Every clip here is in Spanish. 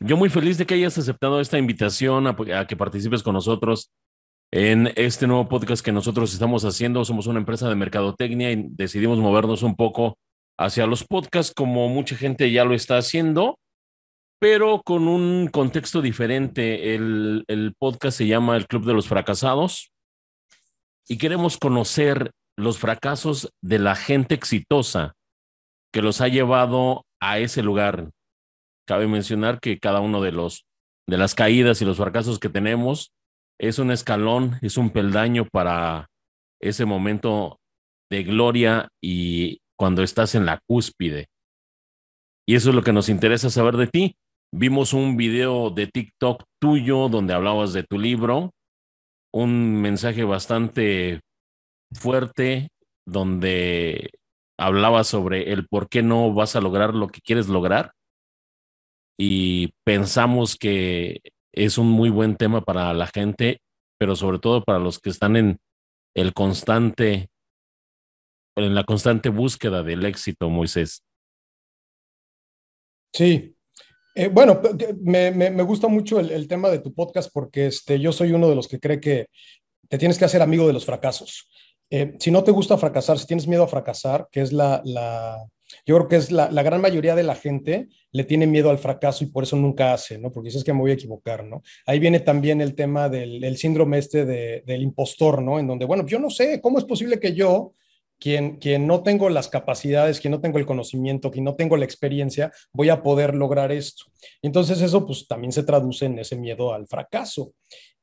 Yo muy feliz de que hayas aceptado esta invitación a, que participes con nosotros en este nuevo podcast que nosotros estamos haciendo. Somos una empresa de mercadotecnia y decidimos movernos un poco hacia los podcasts como mucha gente ya lo está haciendo, pero con un contexto diferente. el podcast se llama El Club de los Fracasados y queremos conocer los fracasos de la gente exitosa que los ha llevado a ese lugar, Cabe mencionar que cada uno de los de las caídas y los fracasos que tenemos es un escalón, es un peldaño para ese momento de gloria y cuando estás en la cúspide. Y eso es lo que nos interesa saber de ti. Vimos un video de TikTok tuyo donde hablabas de tu libro, un mensaje bastante fuerte donde hablabas sobre el por qué no vas a lograr lo que quieres lograr y pensamos que es un muy buen tema para la gente, pero sobre todo para los que están en el constante, en la constante búsqueda del éxito, Moisés. Sí. Eh, bueno, me, gusta mucho el, tema de tu podcast porque este, yo soy uno de los que cree que te tienes que hacer amigo de los fracasos. Eh, si no te gusta fracasar, si tienes miedo a fracasar, que es la yo creo que es la, gran mayoría de la gente le tiene miedo al fracaso y por eso nunca hace, ¿no? Porque dices que me voy a equivocar, ¿no? Ahí viene también el tema del, síndrome este del impostor, ¿no? En donde, bueno, yo no sé, ¿cómo es posible que yo, quien, quien no tengo las capacidades, quien no tengo el conocimiento, quien no tengo la experiencia, voy a poder lograr esto? Entonces eso pues también se traduce en ese miedo al fracaso.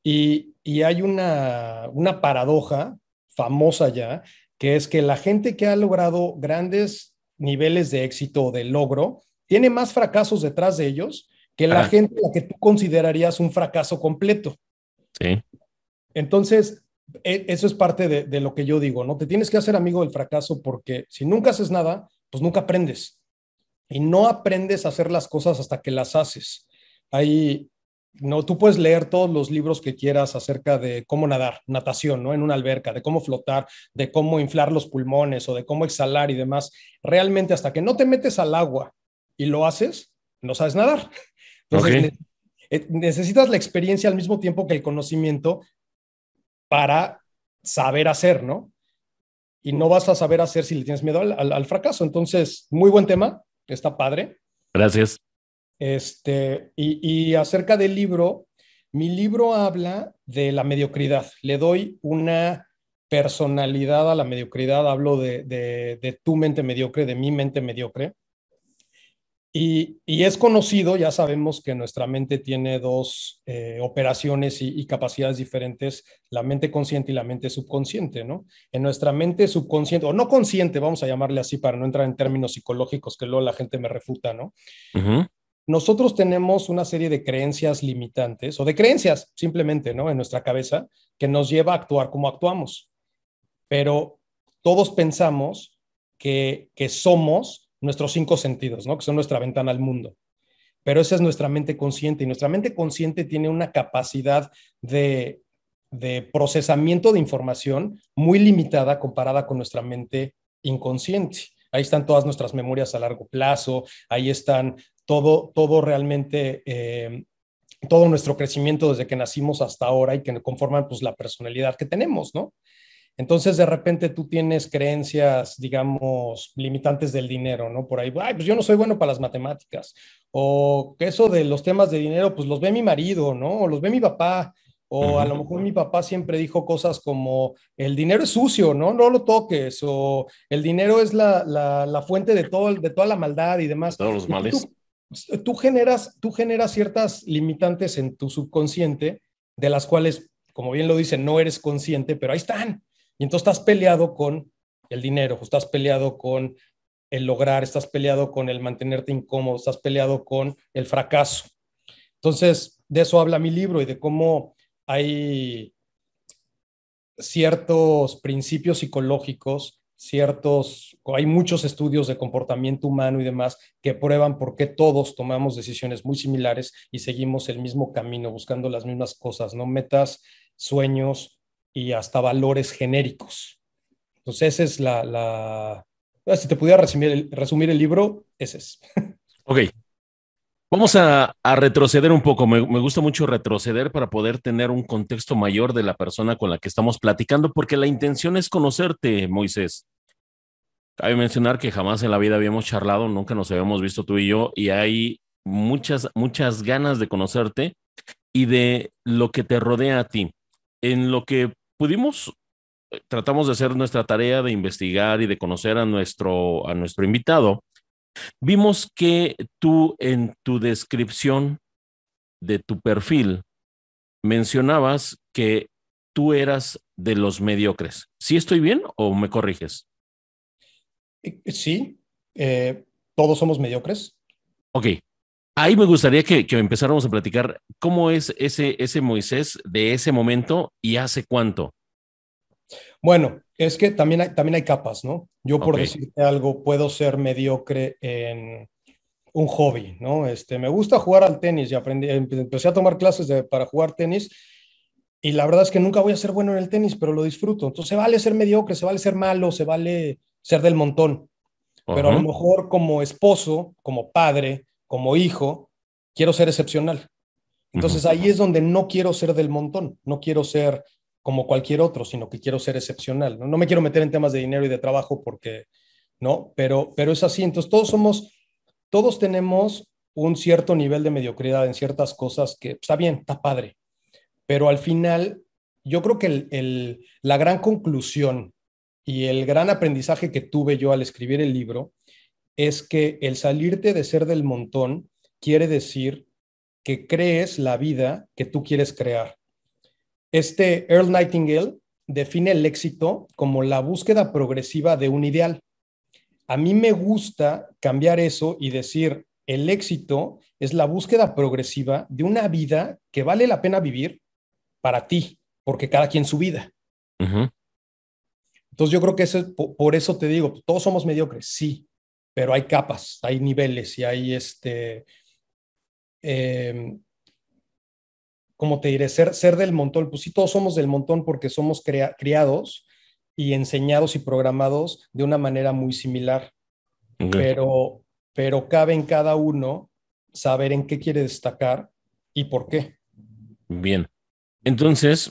Y, hay una, una paradoja famosa ya, que es que la gente que ha logrado grandes niveles de éxito o de logro, tiene más fracasos detrás de ellos que la gente que tú considerarías un fracaso completo. Sí. Entonces, e, eso es parte de, lo que yo digo, ¿no? Te tienes que hacer amigo del fracaso porque si nunca haces nada, pues nunca aprendes. Y no aprendes a hacer las cosas hasta que las haces. Hay, no, tú puedes leer todos los libros que quieras acerca de cómo nadar, natación, ¿no? En una alberca, de cómo flotar, de cómo inflar los pulmones o de cómo exhalar y demás. Realmente hasta que no te metes al agua y lo haces, no sabes nadar. Eh, necesitas la experiencia al mismo tiempo que el conocimiento para saber hacer, ¿no? Y no vas a saber hacer si le tienes miedo al fracaso. Entonces, muy buen tema, está padre. Gracias. Este, y, acerca del libro, mi libro habla de la mediocridad. Le doy una personalidad a la mediocridad, hablo de, tu mente mediocre, de mi mente mediocre. Y, es conocido, ya sabemos que nuestra mente tiene dos eh, operaciones y, capacidades diferentes, la mente consciente y la mente subconsciente, ¿no? En nuestra mente subconsciente, o no consciente, vamos a llamarle así para no entrar en términos psicológicos que luego la gente me refuta, ¿no? nosotros tenemos una serie de creencias limitantes o de creencias simplemente, ¿no? En nuestra cabeza que nos lleva a actuar como actuamos. Pero todos pensamos que, somos nuestros cinco sentidos, ¿no? Que son nuestra ventana al mundo. Pero esa es nuestra mente consciente y nuestra mente consciente tiene una capacidad de, de procesamiento de información muy limitada comparada con nuestra mente inconsciente. Ahí están todas nuestras memorias a largo plazo, ahí están todo, todo realmente, em, todo nuestro crecimiento desde que nacimos hasta ahora y que conforman pues la personalidad que tenemos, ¿no? Entonces, de repente tú tienes creencias, digamos, limitantes del dinero, ¿no? Por ahí, Ay, pues yo no soy bueno para las matemáticas. O que eso de los temas de dinero, pues los ve mi marido, ¿no? O los ve mi papá. O a lo mejor mi papá siempre dijo cosas como, el dinero es sucio, ¿no? No lo toques. O el dinero es la, fuente de, todo, de toda la maldad y demás. todos los males tú generas, ciertas limitantes en tu subconsciente, de las cuales, como bien lo dicen, no eres consciente, pero ahí están. Y entonces estás peleado con el dinero, estás peleado con el lograr, estás peleado con el mantenerte incómodo, estás peleado con el fracaso. Entonces, de eso habla mi libro y de cómo hay ciertos principios psicológicos ciertos, hay muchos estudios de comportamiento humano y demás que prueban por qué todos tomamos decisiones muy similares y seguimos el mismo camino, buscando las mismas cosas, ¿no? Metas, sueños y hasta valores genéricos. Entonces, esa es la... Ah, si te pudiera resumir el, resumir el libro, ese es. Ok, Vamos a, retroceder un poco. Me, me, gusta mucho retroceder para poder tener un contexto mayor de la persona con la que estamos platicando, porque la intención es conocerte, Moisés. Cabe mencionar que jamás en la vida habíamos charlado, nunca nos habíamos visto tú y yo, y hay muchas, muchas ganas de conocerte y de lo que te rodea a ti. En lo que pudimos, eh, tratamos de hacer nuestra tarea de investigar y de conocer a nuestro, a nuestro invitado, vimos que tú en tu descripción de tu perfil mencionabas que tú eras de los mediocres. ¿Sí estoy bien o me corriges? Eh, sí, eh, todos somos mediocres. Ok. Ahí me gustaría que, empezáramos a platicar cómo es ese, ese Moisés de ese momento y hace cuánto. Bueno, es que también hay, también hay capas, ¿no? Yo, por decirte algo, puedo ser mediocre en un hobby, ¿no? Este, me gusta jugar al tenis y em, empecé a tomar clases para jugar tenis y la verdad es que nunca voy a ser bueno en el tenis, pero lo disfruto. Entonces, se vale ser mediocre, se vale ser malo, se vale ser del montón. Pero a lo mejor como esposo, como padre, como hijo, quiero ser excepcional. Entonces ahí es donde no quiero ser del montón, no quiero ser como cualquier otro, sino que quiero ser excepcional. No, me quiero meter en temas de dinero y de trabajo porque, ¿no? Pero, pero es así. Entonces todos somos, todos tenemos un cierto nivel de mediocridad en ciertas cosas que pues, está bien, está padre. Pero al final, yo creo que la gran conclusión y el gran aprendizaje que tuve yo al escribir el libro es que el salirte de ser del montón quiere decir que crees la vida que tú quieres crear. Este Earl Nightingale define el éxito como la búsqueda progresiva de un ideal. A mí me gusta cambiar eso y decir, el éxito es la búsqueda progresiva de una vida que vale la pena vivir para ti, porque cada quien su vida. Entonces yo creo que por eso te digo, todos somos mediocres, sí, pero hay capas, hay niveles y hay este, eh, te diré? Ser, ser del montón, pues sí, todos somos del montón porque somos criados y enseñados y programados de una manera muy similar, pero, pero cabe en cada uno saber en qué quiere destacar y por qué. Bien, entonces,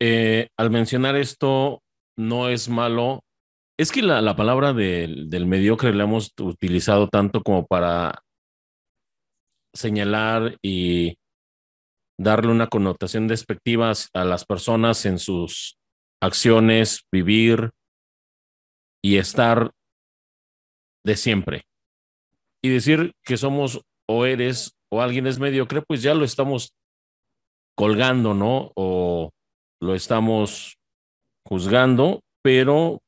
eh, al mencionar esto, no es malo. Es que la, palabra del mediocre la hemos utilizado tanto como para señalar y darle una connotación despectiva a las personas en sus acciones, vivir y estar de siempre. Y decir que somos o eres o alguien es mediocre, pues ya lo estamos colgando, ¿no? O lo estamos juzgando, pero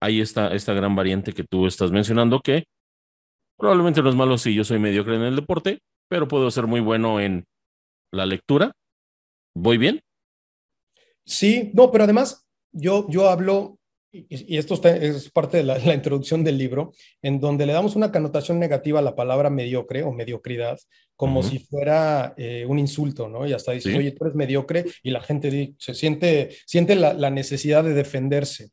hay esta, esta gran variante que tú estás mencionando que probablemente no es malo si yo soy mediocre en el deporte, pero puedo ser muy bueno en la lectura. ¿Voy bien? Sí, no, pero además yo, yo hablo y esto es parte de la, introducción del libro, en donde le damos una connotación negativa a la palabra mediocre o mediocridad, como si fuera eh, un insulto, ¿no? Y hasta dice, oye, tú eres mediocre, y la gente se siente, siente la, necesidad de defenderse.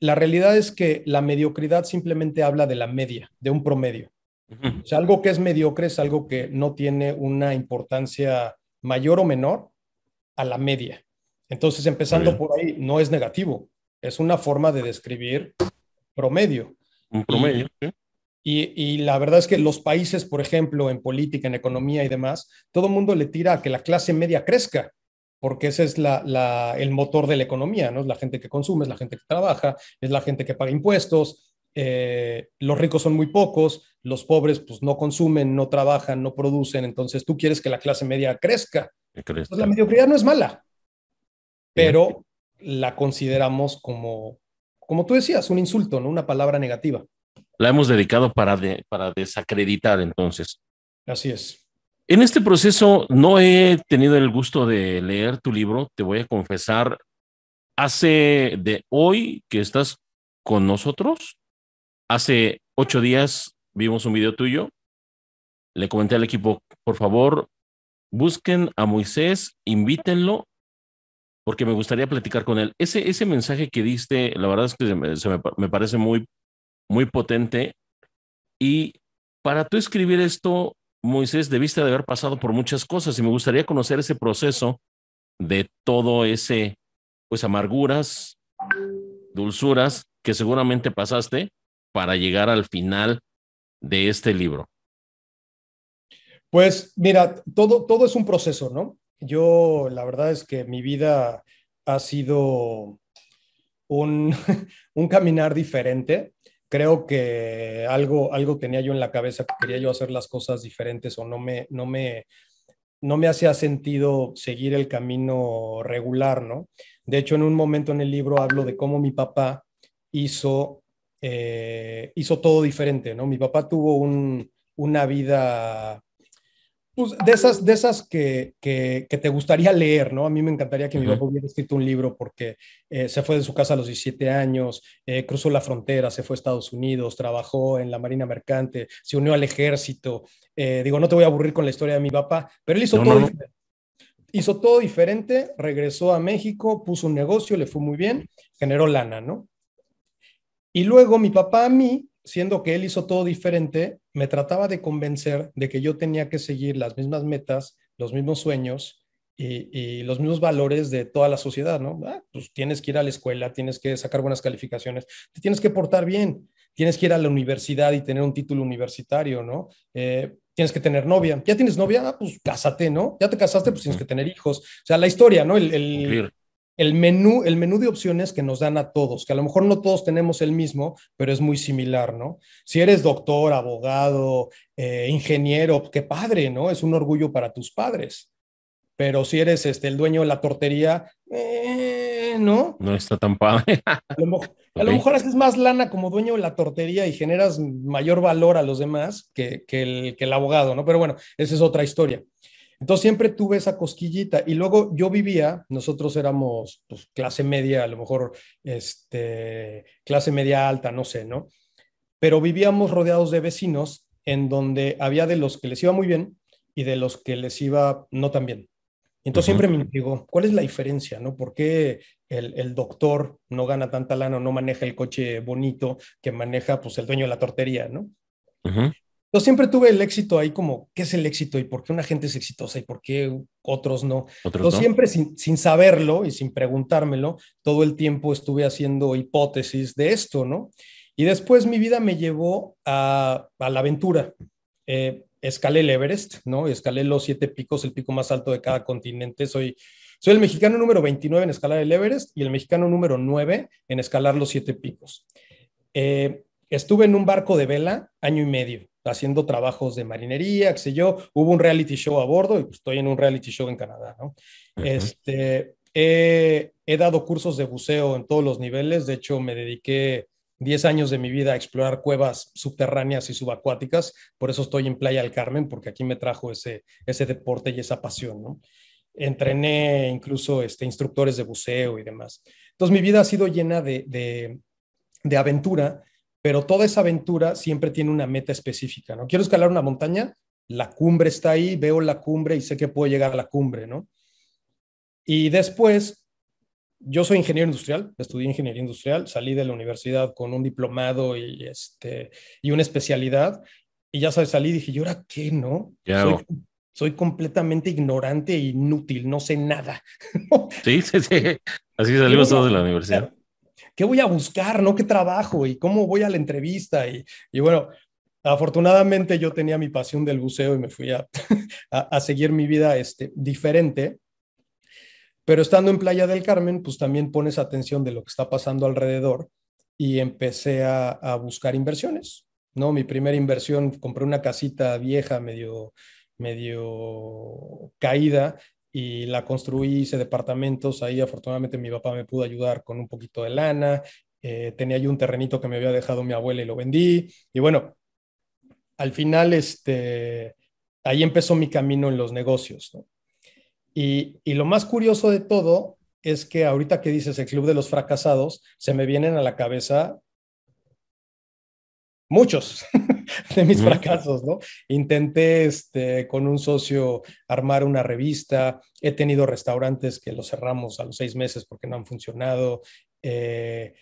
La realidad es que la mediocridad simplemente habla de la media, de un promedio. O sea, algo que es mediocre es algo que no tiene una importancia mayor o menor a la media. Entonces, empezando por ahí, no es negativo, es una forma de describir promedio. Un promedio. Y, y, la verdad es que los países, por ejemplo, en política, en economía y demás, todo el mundo le tira a que la clase media crezca, porque ese es la, el motor de la economía, ¿no? Es la gente que consume, es la gente que trabaja, es la gente que paga impuestos, eh, los ricos son muy pocos, los pobres pues no consumen, no trabajan, no producen, entonces tú quieres que la clase media crezca. la mediocridad no es mala, pero la consideramos como, como tú decías, un insulto, ¿no? Una palabra negativa. La hemos dedicado para, para desacreditar entonces. Así es. En este proceso no he tenido el gusto de leer tu libro, te voy a confesar, hace de hoy que estás con nosotros, hace ocho días vimos un video tuyo, le comenté al equipo, por favor, busquen a Moisés, invítenlo porque me gustaría platicar con él. Ese, ese mensaje que diste, la verdad es que me, parece muy, muy potente. Y para tú escribir esto, Moisés, debiste de haber pasado por muchas cosas y me gustaría conocer ese proceso de todo ese, pues amarguras, dulzuras que seguramente pasaste para llegar al final de este libro. Pues mira, todo, todo es un proceso, ¿no? Yo, la verdad es que mi vida ha sido un, caminar diferente. Creo que algo, algo tenía yo en la cabeza, que quería yo hacer las cosas diferentes o no me, no me, no me hacía sentido seguir el camino regular, ¿no? De hecho, en un momento en el libro hablo de cómo mi papá hizo, eh, hizo todo diferente, ¿no? Mi papá tuvo una vida pues de esas, de esas que, que, te gustaría leer, ¿no? A mí me encantaría que mi papá hubiera escrito un libro porque eh, se fue de su casa a los 17 años, eh, cruzó la frontera, se fue a Estados Unidos, trabajó en la Marina Mercante, se unió al ejército. Eh, digo, no te voy a aburrir con la historia de mi papá, pero él hizo todo diferente. Hizo todo diferente, regresó a México, puso un negocio, le fue muy bien, generó lana, ¿no? Y luego mi papá a mí, siendo que él hizo todo diferente, me trataba de convencer de que yo tenía que seguir las mismas metas, los mismos sueños y, los mismos valores de toda la sociedad, ¿no? Ah, pues tienes que ir a la escuela, tienes que sacar buenas calificaciones, te tienes que portar bien, tienes que ir a la universidad y tener un título universitario, ¿no? Eh, tienes que tener novia. ¿Ya tienes novia? Ah, pues cásate, ¿no? Ya te casaste, pues tienes que tener hijos. O sea, la historia, ¿no? El, el el menú, el menú de opciones que nos dan a todos, que a lo mejor no todos tenemos el mismo, pero es muy similar, ¿no? Si eres doctor, abogado, eh, ingeniero, qué padre, ¿no? Es un orgullo para tus padres. Pero si eres este, el dueño de la tortería, eh, ¿no? No está tan padre. a, lo, mejor es más lana como dueño de la tortería y generas mayor valor a los demás que, el, que el abogado, ¿no? Pero bueno, esa es otra historia. Entonces siempre tuve esa cosquillita y luego yo vivía, nosotros éramos pues, clase media, a lo mejor este, clase media alta, no sé, ¿no? Pero vivíamos rodeados de vecinos en donde había de los que les iba muy bien y de los que les iba no tan bien. Entonces siempre me digo, ¿cuál es la diferencia? ¿no? ¿Por qué el, doctor no gana tanta lana o no maneja el coche bonito que maneja pues, el dueño de la tortería? ¿no? Ajá. Yo siempre tuve el éxito ahí como, ¿qué es el éxito y por qué una gente es exitosa y por qué otros no? Yo siempre sin, saberlo y sin preguntármelo, todo el tiempo estuve haciendo hipótesis de esto, ¿no? Y después mi vida me llevó a, a la aventura. Eh, escalé el Everest, ¿no? Escalé los siete picos, el pico más alto de cada continente. Soy, soy el mexicano número 29 en escalar el Everest y el mexicano número 9 en escalar los siete picos. Eh, estuve en un barco de vela año y medio haciendo trabajos de marinería, qué sé yo. Hubo un reality show a bordo y pues, estoy en un reality show en Canadá, ¿no? Este, he, dado cursos de buceo en todos los niveles. De hecho, me dediqué 10 años de mi vida a explorar cuevas subterráneas y subacuáticas. Por eso estoy en Playa del Carmen, porque aquí me trajo ese, ese deporte y esa pasión, ¿no? Entrené incluso este, instructores de buceo y demás. Entonces, mi vida ha sido llena de, de, de aventura pero toda esa aventura siempre tiene una meta específica, ¿no? Quiero escalar una montaña, la cumbre está ahí, veo la cumbre y sé que puedo llegar a la cumbre, ¿no? Y después, yo soy ingeniero industrial, estudié ingeniería industrial, salí de la universidad con un diplomado y, este, y una especialidad, y ya sabes, salí y dije, ¿y ahora qué, no? Soy, soy, completamente ignorante e inútil, no sé nada. sí, sí, sí. Así salimos todos de la universidad. ¿qué voy a buscar? ¿No? ¿Qué trabajo? ¿Y cómo voy a la entrevista? Y, y bueno, afortunadamente yo tenía mi pasión del buceo y me fui a, a, seguir mi vida este, diferente. Pero estando en Playa del Carmen, pues también pones atención de lo que está pasando alrededor y empecé a, a buscar inversiones. ¿no? Mi primera inversión, compré una casita vieja, medio, medio caída, y la construí, hice departamentos, ahí afortunadamente mi papá me pudo ayudar con un poquito de lana, eh, tenía yo un terrenito que me había dejado mi abuela y lo vendí, y bueno, al final este, ahí empezó mi camino en los negocios. Y, y lo más curioso de todo es que ahorita que dices el Club de los Fracasados, se me vienen a la cabeza muchos. de mis fracasos, ¿no? Intenté este, con un socio armar una revista, he tenido restaurantes que los cerramos a los seis meses porque no han funcionado. Eh,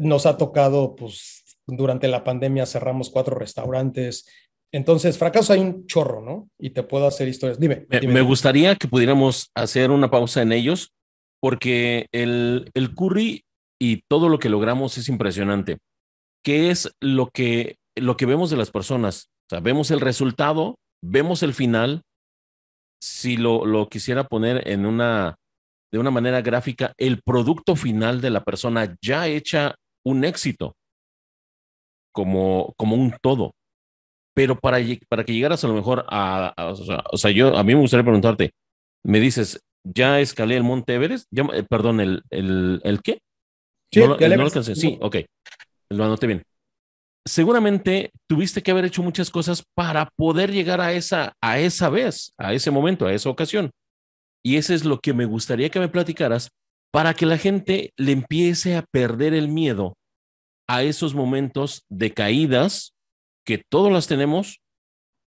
nos ha tocado, pues, durante la pandemia cerramos cuatro restaurantes. Entonces, fracaso hay un chorro, ¿no? Y te puedo hacer historias. Dime. Me, gustaría que pudiéramos hacer una pausa en ellos porque el, el curry y todo lo que logramos es impresionante. ¿Qué es lo que lo que vemos de las personas. O sea, vemos el resultado, vemos el final. Si lo, quisiera poner en una, de una manera gráfica, el producto final de la persona ya hecha un éxito como, como un todo. Pero para, para que llegaras a lo mejor a, o sea, yo, a mí me gustaría preguntarte, me dices, ¿ya escalé el Monte Everest? Eh, perdón, ¿el, el, el qué? Sí, ok. Lo anoté bien seguramente tuviste que haber hecho muchas cosas para poder llegar a esa, a esa vez, a ese momento, a esa ocasión. Y eso es lo que me gustaría que me platicaras para que la gente le empiece a perder el miedo a esos momentos de caídas que todos las tenemos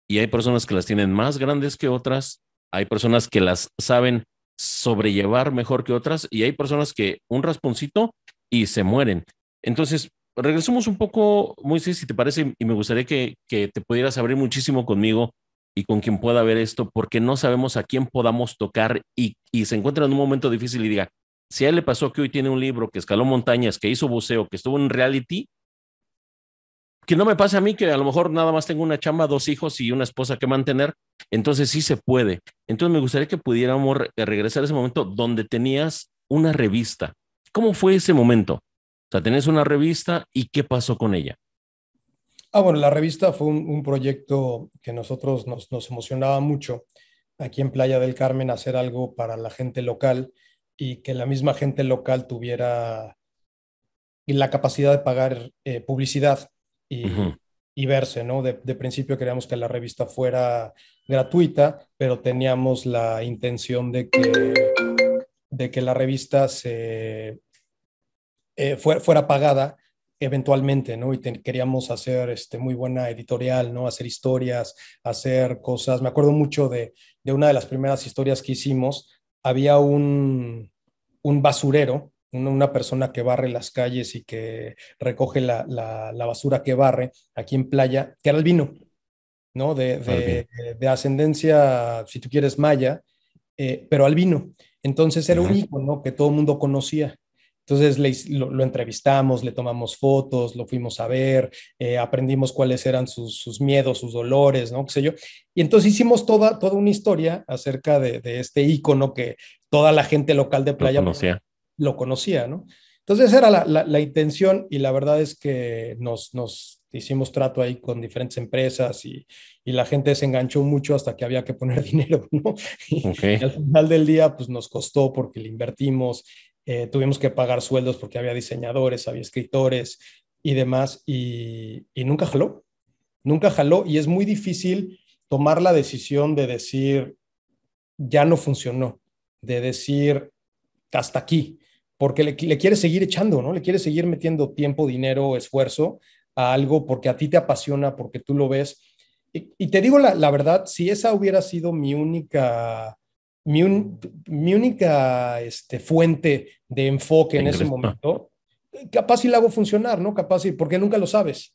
y hay personas que las tienen más grandes que otras, hay personas que las saben sobrellevar mejor que otras y hay personas que un rasponcito y se mueren. Entonces, regresamos un poco, Moisés, si te parece, y me gustaría que, te pudieras abrir muchísimo conmigo y con quien pueda ver esto, porque no sabemos a quién podamos tocar y, y, se encuentra en un momento difícil y diga, si a él le pasó que hoy tiene un libro, que escaló montañas, que hizo buceo, que estuvo en reality, que no me pase a mí, que a lo mejor nada más tengo una chamba, dos hijos y una esposa que mantener, entonces sí se puede. Entonces me gustaría que pudiéramos regresar a ese momento donde tenías una revista. ¿Cómo fue ese momento? sea, tenés una revista y qué pasó con ella. Ah, bueno, la revista fue un, proyecto que nosotros nos, emocionaba mucho aquí en Playa del Carmen hacer algo para la gente local y que la misma gente local tuviera la capacidad de pagar eh, publicidad y, verse, ¿no? De, de, principio queríamos que la revista fuera gratuita, pero teníamos la intención de que, de que la revista se eh, fuera, pagada eventualmente, ¿no? Y queríamos hacer este, muy buena editorial, ¿no? Hacer historias, hacer cosas. Me acuerdo mucho de, de una de las primeras historias que hicimos. Había un, un basurero, una persona que barre las calles y que recoge la, la, basura que barre aquí en playa, que era albino, ¿no? De, de, ascendencia, si tú quieres, maya, eh, pero albino. Entonces era uh un que todo el mundo conocía. Entonces lo, entrevistamos, le tomamos fotos, lo fuimos a ver, eh, aprendimos cuáles eran sus, sus, miedos, sus dolores, ¿no? ¿Qué sé yo? Y entonces hicimos toda, toda una historia acerca de, de este ícono que toda la gente local de Playa lo pues conocía, lo conocía ¿no? Entonces era la, la, la, intención y la verdad es que nos, nos hicimos trato ahí con diferentes empresas y, y, la gente se enganchó mucho hasta que había que poner dinero, ¿no? y, al final del día, pues nos costó porque le invertimos eh, tuvimos que pagar sueldos porque había diseñadores, había escritores y demás, y, nunca jaló, nunca jaló, y es muy difícil tomar la decisión de decir, ya no funcionó, de decir, hasta aquí, porque le, quiere seguir echando, ¿no? Le quiere seguir metiendo tiempo, dinero, esfuerzo a algo porque a ti te apasiona, porque tú lo ves. Y, te digo la, la, verdad, si esa hubiera sido mi única mi, única este, fuente de enfoque en ese momento, capaz si la hago funcionar, ¿no? Capaz si, porque nunca lo sabes.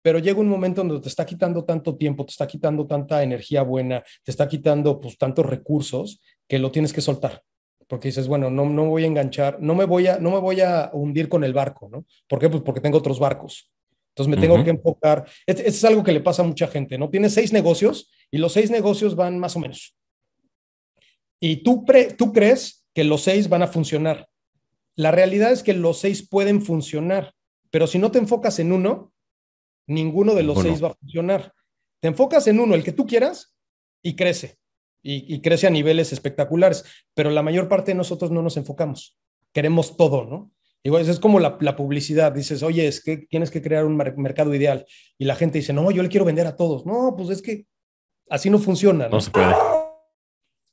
Pero llega un momento donde te está quitando tanto tiempo, te está quitando tanta energía buena, te está quitando pues tantos recursos que lo tienes que soltar porque dices, bueno, no, no voy a enganchar, no me voy a, no me voy a hundir con el barco, ¿no? ¿Por Pues porque tengo otros barcos. Entonces me tengo que enfocar. es algo que le pasa a mucha gente, ¿no? Tienes seis negocios y los seis negocios van más o menos. Y tú, tú crees que los seis van a funcionar. La realidad es que los seis pueden funcionar, pero si no te enfocas en uno, ninguno de los seis va a funcionar. Te enfocas en uno, el que tú quieras, y crece. Y, crece a niveles espectaculares. Pero la mayor parte de nosotros no nos enfocamos. Queremos todo, ¿no? Igual es, es como la, publicidad. Dices, oye, es que tienes que crear un mercado ideal. Y la gente dice, no, yo le quiero vender a todos. No, pues es que así no funciona. no se puede.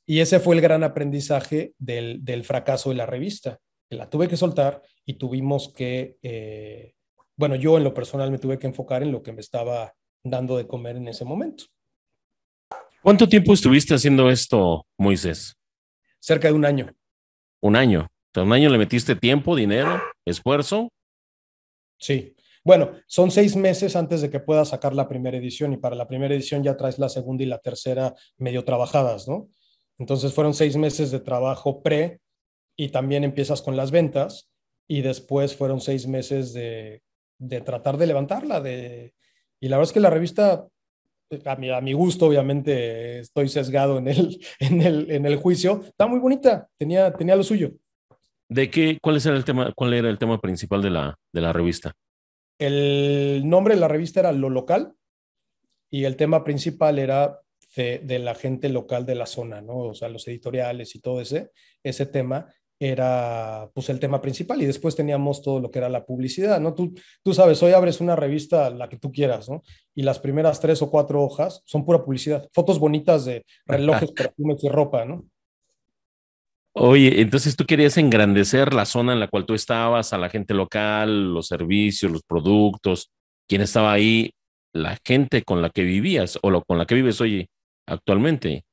Y ese fue el gran aprendizaje del, fracaso de la revista. La tuve que soltar y tuvimos que, eh, bueno, yo en lo personal me tuve que enfocar en lo que me estaba dando de comer en ese momento. ¿Cuánto tiempo estuviste haciendo esto, Moisés? Cerca de un año. Un año. un año le metiste tiempo, dinero, esfuerzo. Sí. Bueno, son seis meses antes de que pueda sacar la primera edición y para la primera edición ya traes la segunda y la tercera medio trabajadas, ¿no? Entonces fueron seis meses de trabajo pre y también empiezas con las ventas y después fueron seis meses de, tratar de levantarla. De, y la verdad es que la revista, a mi, gusto, obviamente estoy sesgado en el, el, en el juicio, está muy bonita, tenía, tenía lo suyo. ¿De qué, cuál, era el tema, cuál era el tema principal de la, de la revista? El nombre de la revista era Lo Local y el tema principal era de, la gente local de la zona, ¿no? O sea, los editoriales y todo ese, ese tema era pues el tema principal y después teníamos todo lo que era la publicidad, ¿no? Tú, tú sabes, hoy abres una revista, la que tú quieras, ¿no? Y las primeras tres o cuatro hojas son pura publicidad, fotos bonitas de relojes, perfumes y ropa, ¿no? Oye, entonces tú querías engrandecer la zona en la cual tú estabas, a la gente local, los servicios, los productos, quién estaba ahí, la gente con la que vivías o lo, con la que vives, oye, actualmente.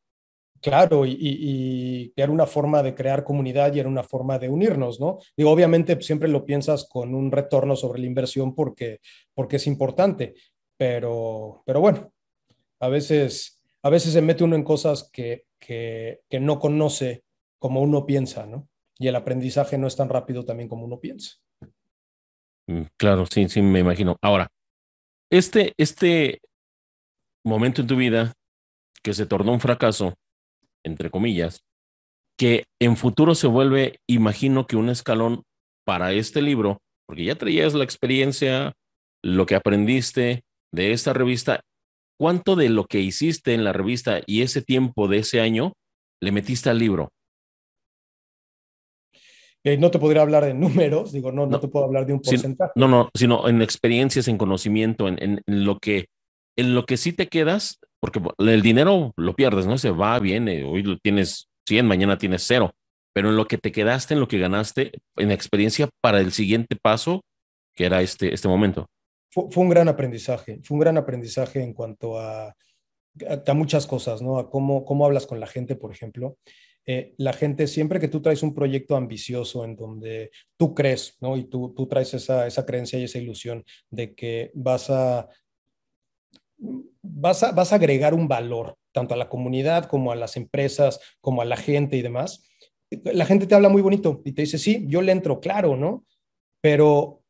Claro, y, y, era una forma de crear comunidad y era una forma de unirnos, ¿no? Digo, obviamente pues, siempre lo piensas con un retorno sobre la inversión porque, porque es importante, pero, pero bueno, a veces, a veces se mete uno en cosas que, que, que no conoce como uno piensa, ¿no? Y el aprendizaje no es tan rápido también como uno piensa. Mm, claro, sí, sí, me imagino. Ahora, este, este momento en tu vida que se tornó un fracaso, entre comillas, que en futuro se vuelve, imagino que un escalón para este libro, porque ya traías la experiencia, lo que aprendiste de esta revista, ¿cuánto de lo que hiciste en la revista y ese tiempo de ese año le metiste al libro? Eh, no te podría hablar de números, digo, no, no, te puedo hablar de un porcentaje. no, no, sino en experiencias, en conocimiento, en lo que en lo que sí te quedas, porque el dinero lo pierdes, ¿no? Se va, viene, hoy lo tienes 100, mañana tienes cero, pero en lo que te quedaste, en lo que ganaste, en experiencia para el siguiente paso, que era este, este momento. Fue, un gran aprendizaje, fue un gran aprendizaje en cuanto a, muchas cosas, ¿no? A cómo, cómo hablas con la gente, por ejemplo. Eh, la gente, siempre que tú traes un proyecto ambicioso en donde tú crees, ¿no? Y tú, traes esa creencia y esa ilusión de que vas a vas a, vas a agregar un valor tanto a la comunidad como a las empresas, como a la gente y demás. La gente te habla muy bonito y te dice, sí, yo le entro, claro, ¿no? Pero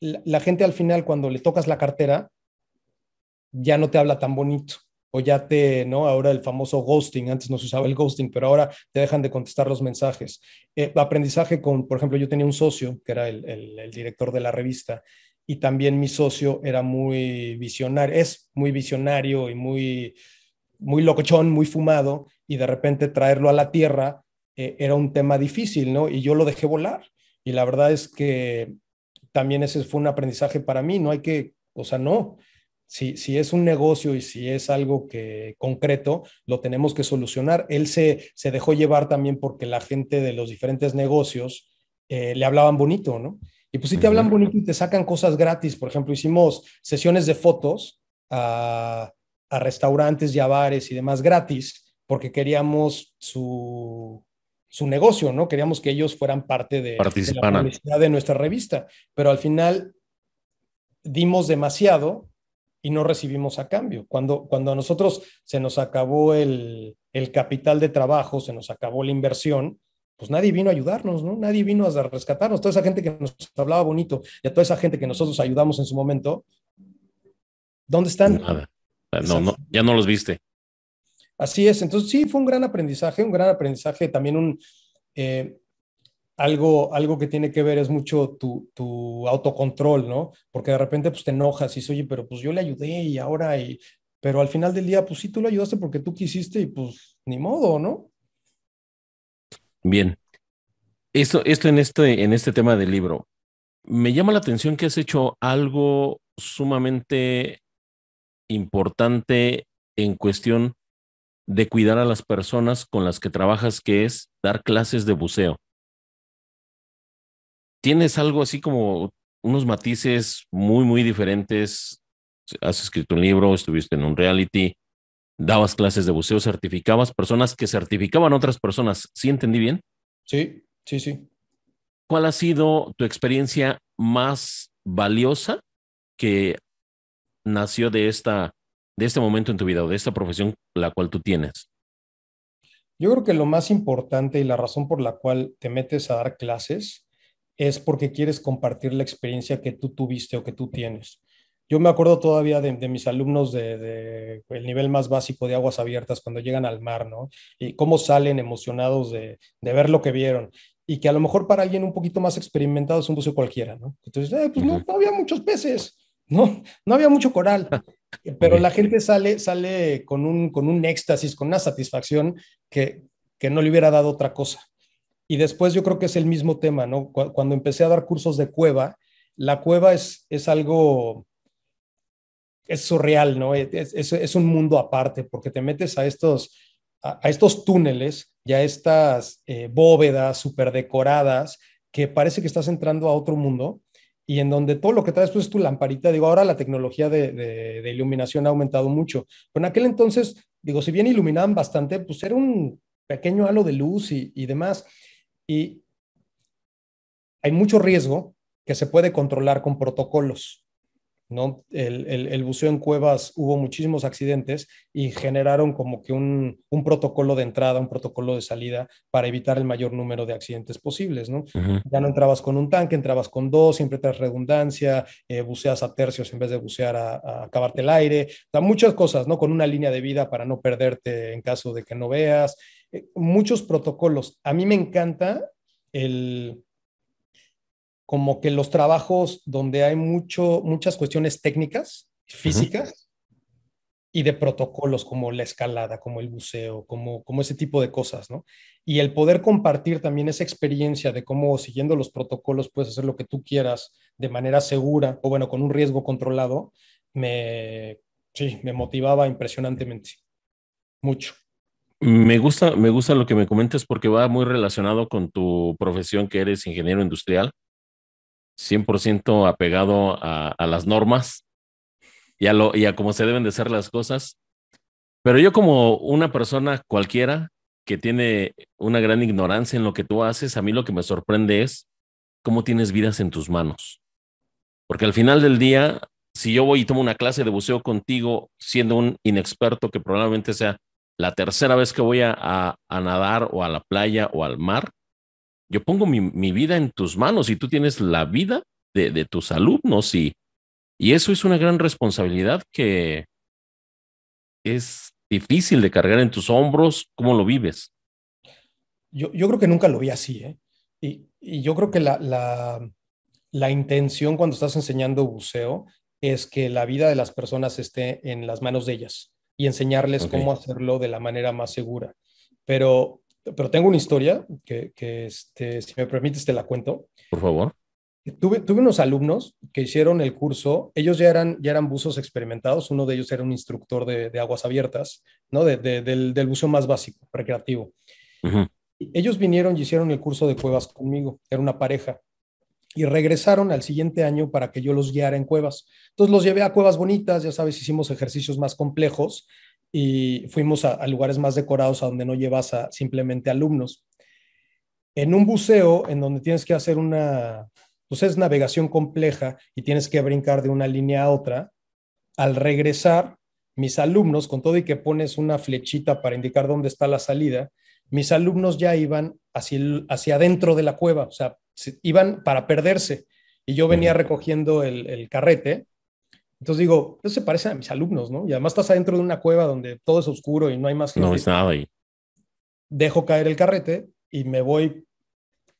la, gente al final, cuando le tocas la cartera, ya no te habla tan bonito o ya te, ¿no? Ahora el famoso ghosting, antes no se usaba el ghosting, pero ahora te dejan de contestar los mensajes. Eh, aprendizaje con, por ejemplo, yo tenía un socio que era el director de la revista y también mi socio era muy visionario, es muy visionario y muy, muy locochón, muy fumado, y de repente traerlo a la tierra eh, era un tema difícil, ¿no? Y yo lo dejé volar. Y la verdad es que también ese fue un aprendizaje para mí, no hay que, o sea, no. Si, si es un negocio y si es algo que concreto, lo tenemos que solucionar. Él se, dejó llevar también porque la gente de los diferentes negocios eh, le hablaban bonito, ¿no? Y pues si te hablan bonito y te sacan cosas gratis. Por ejemplo, hicimos sesiones de fotos a, restaurantes y a bares y demás gratis porque queríamos su, negocio, ¿no? Queríamos que ellos fueran parte de, la publicidad de nuestra revista. Pero al final dimos demasiado y no recibimos a cambio. Cuando, cuando a nosotros se nos acabó el, el capital de trabajo, se nos acabó la inversión, pues nadie vino a ayudarnos, ¿no? Nadie vino a rescatarnos. Toda esa gente que nos hablaba bonito y a toda esa gente que nosotros ayudamos en su momento, ¿dónde están? Nada. No, no, ya no los viste. Así es. Entonces, sí, fue un gran aprendizaje, un gran aprendizaje. También un. Eh, algo, algo que tiene que ver es mucho tu, autocontrol, ¿no? Porque de repente pues te enojas y dices, oye, pero pues yo le ayudé y ahora, pero al final del día, pues sí, tú lo ayudaste porque tú quisiste y pues ni modo, ¿no? Bien. Esto, esto en, este, en este tema del libro. Me llama la atención que has hecho algo sumamente importante en cuestión de cuidar a las personas con las que trabajas, que es dar clases de buceo. Tienes algo así como unos matices muy, muy diferentes. Has escrito un libro, estuviste en un reality, dabas clases de buceo, certificabas personas que certificaban otras personas. ¿Sí entendí bien? Sí, sí, sí. ¿Cuál ha sido tu experiencia más valiosa que nació de, esta, de este momento en tu vida o de esta profesión la cual tú tienes? Yo creo que lo más importante y la razón por la cual te metes a dar clases es porque quieres compartir la experiencia que tú tuviste o que tú tienes. Yo me acuerdo todavía de, mis alumnos del de, el nivel más básico de aguas abiertas cuando llegan al mar, ¿no? Y cómo salen emocionados de, de ver lo que vieron y que a lo mejor para alguien un poquito más experimentado es un buceo cualquiera, ¿no? Entonces, eh, pues no, no, había muchos peces, ¿no? No había mucho coral, pero la gente sale, sale con, un, con un éxtasis, con una satisfacción que, que no le hubiera dado otra cosa. Y después yo creo que es el mismo tema, ¿no? Cuando empecé a dar cursos de cueva, la cueva es, es algo es surreal, ¿no? Es, un mundo aparte porque te metes a estos, a, estos túneles y a estas eh, bóvedas súper decoradas que parece que estás entrando a otro mundo y en donde todo lo que traes pues, es tu lamparita. Digo, ahora la tecnología de, iluminación ha aumentado mucho, pero en aquel entonces, digo, si bien iluminaban bastante, pues era un pequeño halo de luz y, y demás. Y hay mucho riesgo que se puede controlar con protocolos. ¿no? El, buceo en cuevas hubo muchísimos accidentes y generaron como que un, protocolo de entrada, un protocolo de salida para evitar el mayor número de accidentes posibles, ¿no? Ya no entrabas con un tanque, entrabas con dos, siempre traes redundancia, eh, buceas a tercios en vez de bucear a, acabarte el aire, muchas cosas, ¿no? Con una línea de vida para no perderte en caso de que no veas, eh, muchos protocolos. A mí me encanta el como que los trabajos donde hay mucho, muchas cuestiones técnicas, físicas, y de protocolos como la escalada, como el buceo, como, como ese tipo de cosas, ¿no? Y el poder compartir también esa experiencia de cómo siguiendo los protocolos puedes hacer lo que tú quieras de manera segura, o bueno, con un riesgo controlado, me, sí, me motivaba impresionantemente, mucho. Me gusta, me gusta lo que me comentas porque va muy relacionado con tu profesión que eres ingeniero industrial 100% apegado a, las normas y a, lo, y a cómo se deben de ser las cosas. Pero yo como una persona cualquiera que tiene una gran ignorancia en lo que tú haces, a mí lo que me sorprende es cómo tienes vidas en tus manos. Porque al final del día, si yo voy y tomo una clase de buceo contigo, siendo un inexperto que probablemente sea la tercera vez que voy a, a nadar o a la playa o al mar, yo pongo mi, vida en tus manos y tú tienes la vida de, de tus alumnos y, y eso es una gran responsabilidad que es difícil de cargar en tus hombros. ¿Cómo lo vives? Yo, creo que nunca lo vi así. ¿eh? Y, yo creo que la, intención cuando estás enseñando buceo es que la vida de las personas esté en las manos de ellas y enseñarles cómo hacerlo de la manera más segura. Pero pero tengo una historia que, que este, si me permites te la cuento. Por favor. Tuve, tuve unos alumnos que hicieron el curso, ellos ya eran, ya eran buzos experimentados, uno de ellos era un instructor de, aguas abiertas, ¿no? del, del más básico, recreativo. Ellos vinieron y hicieron el curso de cuevas conmigo, era una pareja y regresaron al siguiente año para que yo los guiara en cuevas. Entonces los llevé a cuevas bonitas, ya sabes, hicimos ejercicios más complejos y fuimos a, lugares más decorados a donde no llevas a, simplemente alumnos. En un buceo, en donde tienes que hacer una, pues es navegación compleja y tienes que brincar de una línea a otra, al regresar, mis alumnos, con todo y que pones una flechita para indicar dónde está la salida, mis alumnos ya iban hacia, hacia adentro de la cueva, o sea, iban para perderse. Y yo venía recogiendo el carrete entonces digo, eso pues se parece a mis alumnos, ¿no? Y además estás adentro de una cueva donde todo es oscuro y no hay más gente. No es nada ahí. Dejo caer el carrete y me voy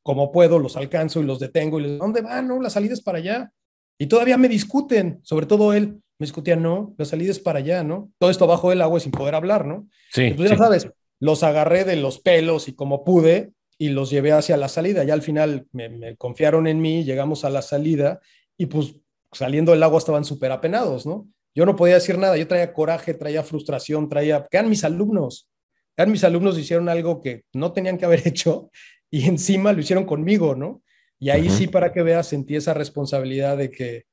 como puedo, los alcanzo y los detengo y les digo, ¿dónde van? No, la salida es para allá. Y todavía me discuten, sobre todo él, me discutía, no, la salida es para allá, ¿no? Todo esto bajo el agua sin poder hablar, ¿no? Sí. Entonces pues ya sabes, los agarré de los pelos y como pude y los llevé hacia la salida. Ya al final me, me confiaron en mí, llegamos a la salida y pues saliendo del agua estaban súper apenados, ¿no? Yo no podía decir nada, yo traía coraje, traía frustración, traía, eran mis alumnos, eran mis alumnos, hicieron algo que no tenían que haber hecho y encima lo hicieron conmigo, ¿no? Y ahí sí, para que veas, sentí esa responsabilidad de que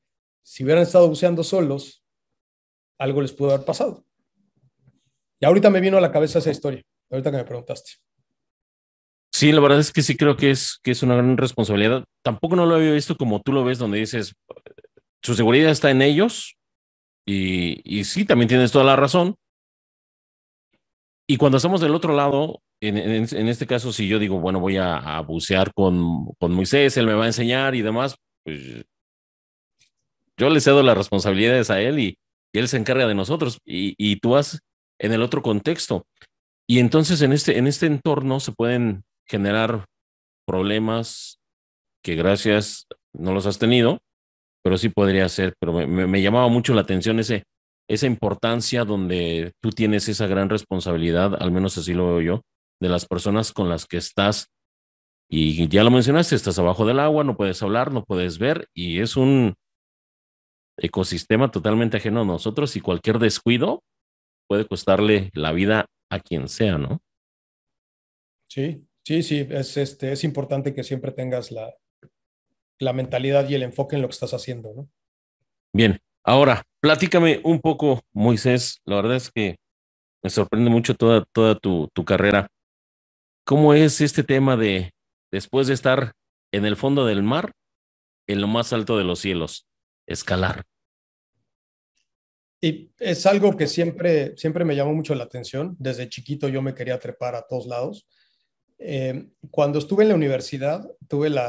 si hubieran estado buceando solos, algo les pudo haber pasado. Y ahorita me vino a la cabeza esa historia, ahorita que me preguntaste. Sí, la verdad es que sí creo que es, que es una gran responsabilidad. Tampoco no lo había visto como tú lo ves, donde dices, su seguridad está en ellos y, y sí, también tienes toda la razón. Y cuando estamos del otro lado, en, este caso, si yo digo, bueno, voy a, bucear con, con Moisés, él me va a enseñar y demás, pues yo le cedo las responsabilidades a él y, él se encarga de nosotros y, y, tú vas en el otro contexto. Y entonces en este, en este entorno se pueden generar problemas que gracias no los has tenido pero sí podría ser, pero me, llamaba mucho la atención ese, esa importancia donde tú tienes esa gran responsabilidad, al menos así lo veo yo, de las personas con las que estás. Y ya lo mencionaste, estás abajo del agua, no puedes hablar, no puedes ver, y es un ecosistema totalmente ajeno a nosotros y cualquier descuido puede costarle la vida a quien sea, ¿no? Sí, sí, sí, es, este, es importante que siempre tengas la, la mentalidad y el enfoque en lo que estás haciendo, ¿no? Bien, ahora, platícame un poco, Moisés, la verdad es que me sorprende mucho toda, toda tu, tu carrera. ¿Cómo es este tema de, después de estar en el fondo del mar, en lo más alto de los cielos, escalar? Y es algo que siempre, siempre me llamó mucho la atención. Desde chiquito yo me quería trepar a todos lados. Em, cuando estuve en la universidad, tuve la,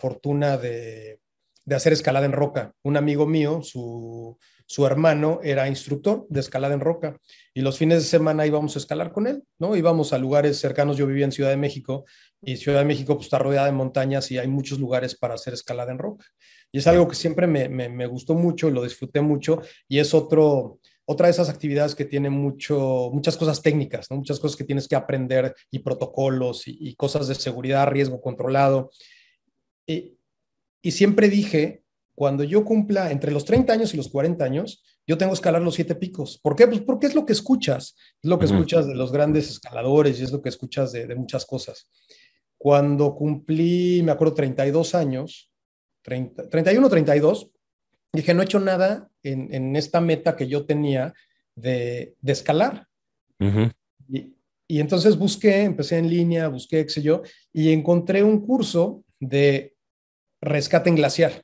fortuna de, hacer escalada en roca. Un amigo mío, su, hermano, era instructor de escalada en roca y los fines de semana íbamos a escalar con él, ¿no? Íbamos a lugares cercanos. Yo vivía en Ciudad de México y Ciudad de México pues, está rodeada de montañas y hay muchos lugares para hacer escalada en roca. Y es algo que siempre me, me gustó mucho, lo disfruté mucho y es otro, otra de esas actividades que tiene mucho, muchas cosas técnicas, muchas cosas que tienes que aprender y protocolos y, cosas de seguridad, riesgo controlado. Y, siempre dije, cuando yo cumpla entre los 30 años y los 40 años, yo tengo que escalar los siete picos. ¿Por qué? Pues porque es lo que escuchas, es lo que escuchas de los grandes escaladores y es lo que escuchas de, muchas cosas. Cuando cumplí, me acuerdo, 32 años, 30, 31, 32, dije, no he hecho nada en, esta meta que yo tenía de, escalar. y, entonces busqué, empecé en línea, busqué, qué sé yo, y encontré un curso de rescate en glaciar.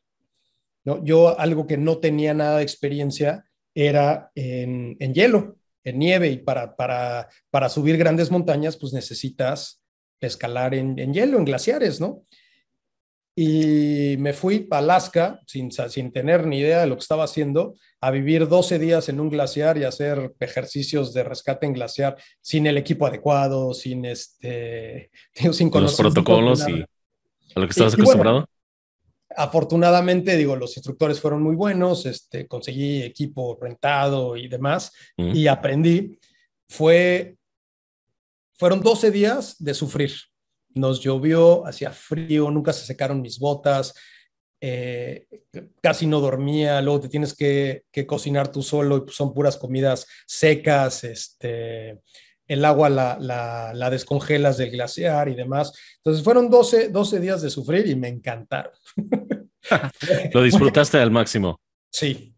¿no? Yo algo que no tenía nada de experiencia era en, hielo, en nieve, y para, para, para subir grandes montañas, pues necesitas escalar en, en hielo, en glaciares, ¿no? y me fui a Alaska sin, sin tener ni idea de lo que estaba haciendo, a vivir 12 días en un glaciar y hacer ejercicios de rescate en glaciar sin el equipo adecuado, sin este, sin los protocolos y a lo que estabas acostumbrado. afortunadamente, digo, los instructores fueron muy buenos, este, conseguí equipo rentado y demás, y aprendí. Fue, fueron 12 días de sufrir nos llovió, hacía frío, nunca se secaron mis botas, eh, casi no dormía, luego te tienes que, cocinar tú solo y pues son puras comidas secas, este, el agua la, descongelas del glaciar y demás. Entonces fueron 12, días de sufrir y me encantaron. Lo disfrutaste al máximo. Sí.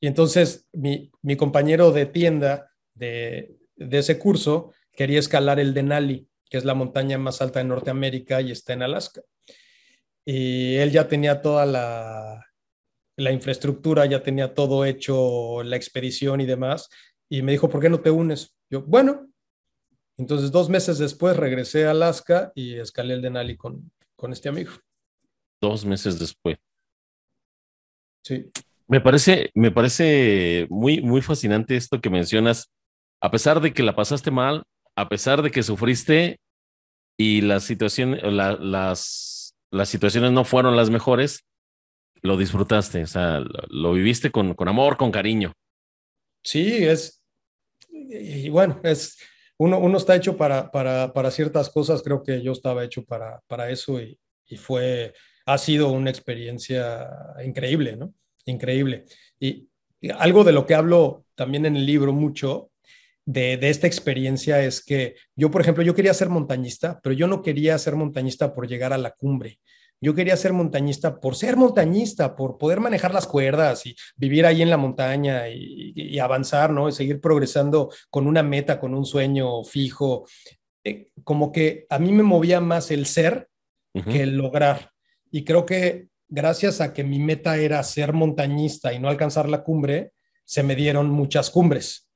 Y entonces mi, compañero de tienda de, de ese curso quería escalar el Denali que es la montaña más alta de Norteamérica y está en Alaska. Y él ya tenía toda la, la infraestructura, ya tenía todo hecho, la expedición y demás. Y me dijo, ¿por qué no te unes? Yo, bueno. Entonces, dos meses después regresé a Alaska y escalé el Denali con, con este amigo. Dos meses después. Sí. Me parece, me parece muy, muy fascinante esto que mencionas. A pesar de que la pasaste mal, a pesar de que sufriste y la situación, las, las situaciones no fueron las mejores, lo disfrutaste, o sea, lo, viviste con, amor, con cariño. Sí, es, y bueno, es, uno, uno está hecho para, para, ciertas cosas, creo que yo estaba hecho para, para eso y, fue, ha sido una experiencia increíble, ¿no? Increíble. y algo de lo que hablo también en el libro mucho de, esta experiencia es que yo, por ejemplo, yo quería ser montañista, pero yo no quería ser montañista por llegar a la cumbre. Yo quería ser montañista por ser montañista, por poder manejar las cuerdas y vivir ahí en la montaña y, avanzar, ¿no? Y seguir progresando con una meta, con un sueño fijo. Eh, como que a mí me movía más el ser que el lograr. Y creo que gracias a que mi meta era ser montañista y no alcanzar la cumbre, se me dieron muchas cumbres.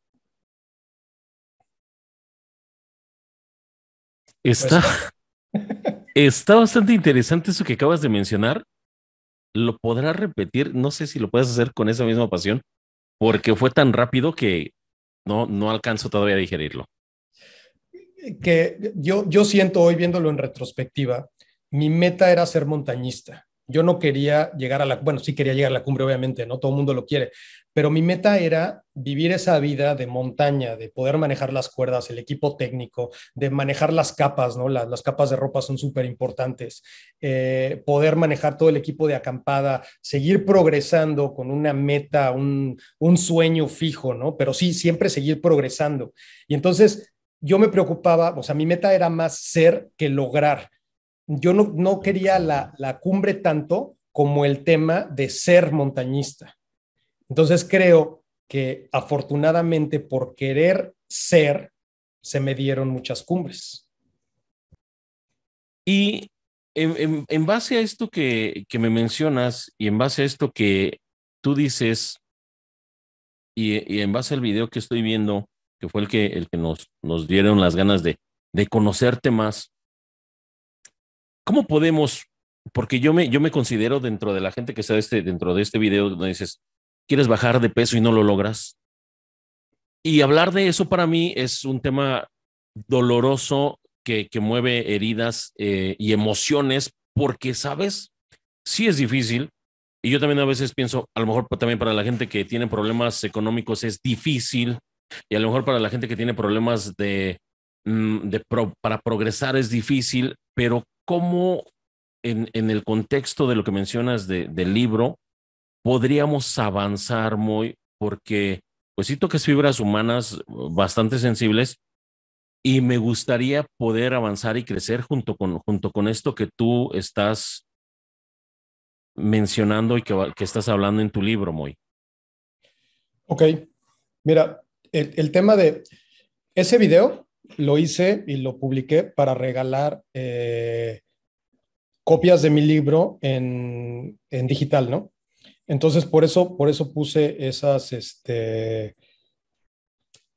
Está, está bastante interesante eso que acabas de mencionar. Lo podrás repetir, no sé si lo puedes hacer con esa misma pasión, porque fue tan rápido que no, no alcanzo todavía a digerirlo. Que yo, yo siento hoy viéndolo en retrospectiva, mi meta era ser montañista. Yo no quería llegar a la, bueno, sí quería llegar a la cumbre, obviamente, no todo el mundo lo quiere, pero mi meta era vivir esa vida de montaña, de poder manejar las cuerdas, el equipo técnico, de manejar las capas, ¿no? las, capas de ropa son súper importantes, eh, poder manejar todo el equipo de acampada, seguir progresando con una meta, un, sueño fijo, ¿no? Pero sí, siempre seguir progresando. Y entonces yo me preocupaba, o sea, mi meta era más ser que lograr. Yo no, no quería la, la cumbre tanto como el tema de ser montañista. Entonces creo que afortunadamente por querer ser, se me dieron muchas cumbres. Y en, base a esto que, me mencionas y en base a esto que tú dices y, en base al video que estoy viendo, que fue el que, el que nos, nos dieron las ganas de, de conocerte más, ¿cómo podemos? Porque yo me, yo me considero dentro de la gente que está este, dentro de este video donde dices, quieres bajar de peso y no lo logras. Y hablar de eso para mí es un tema doloroso que, mueve heridas eh, y emociones, porque, ¿sabes? Sí es difícil. Y yo también a veces pienso, a lo mejor también para la gente que tiene problemas económicos es difícil. Y a lo mejor para la gente que tiene problemas de, mm, para progresar es difícil, pero ¿cómo en, el contexto de lo que mencionas del libro, podríamos avanzar muy, porque pues sí toques fibras humanas eh, bastante sensibles y me gustaría poder avanzar y crecer junto con, junto con esto que tú estás mencionando y que, que estás hablando en tu libro, Moy. Ok, mira, el, tema de ese video lo hice y lo publiqué para regalar eh, copias de mi libro en, en digital, ¿no? Entonces, por eso, por eso puse esas, este,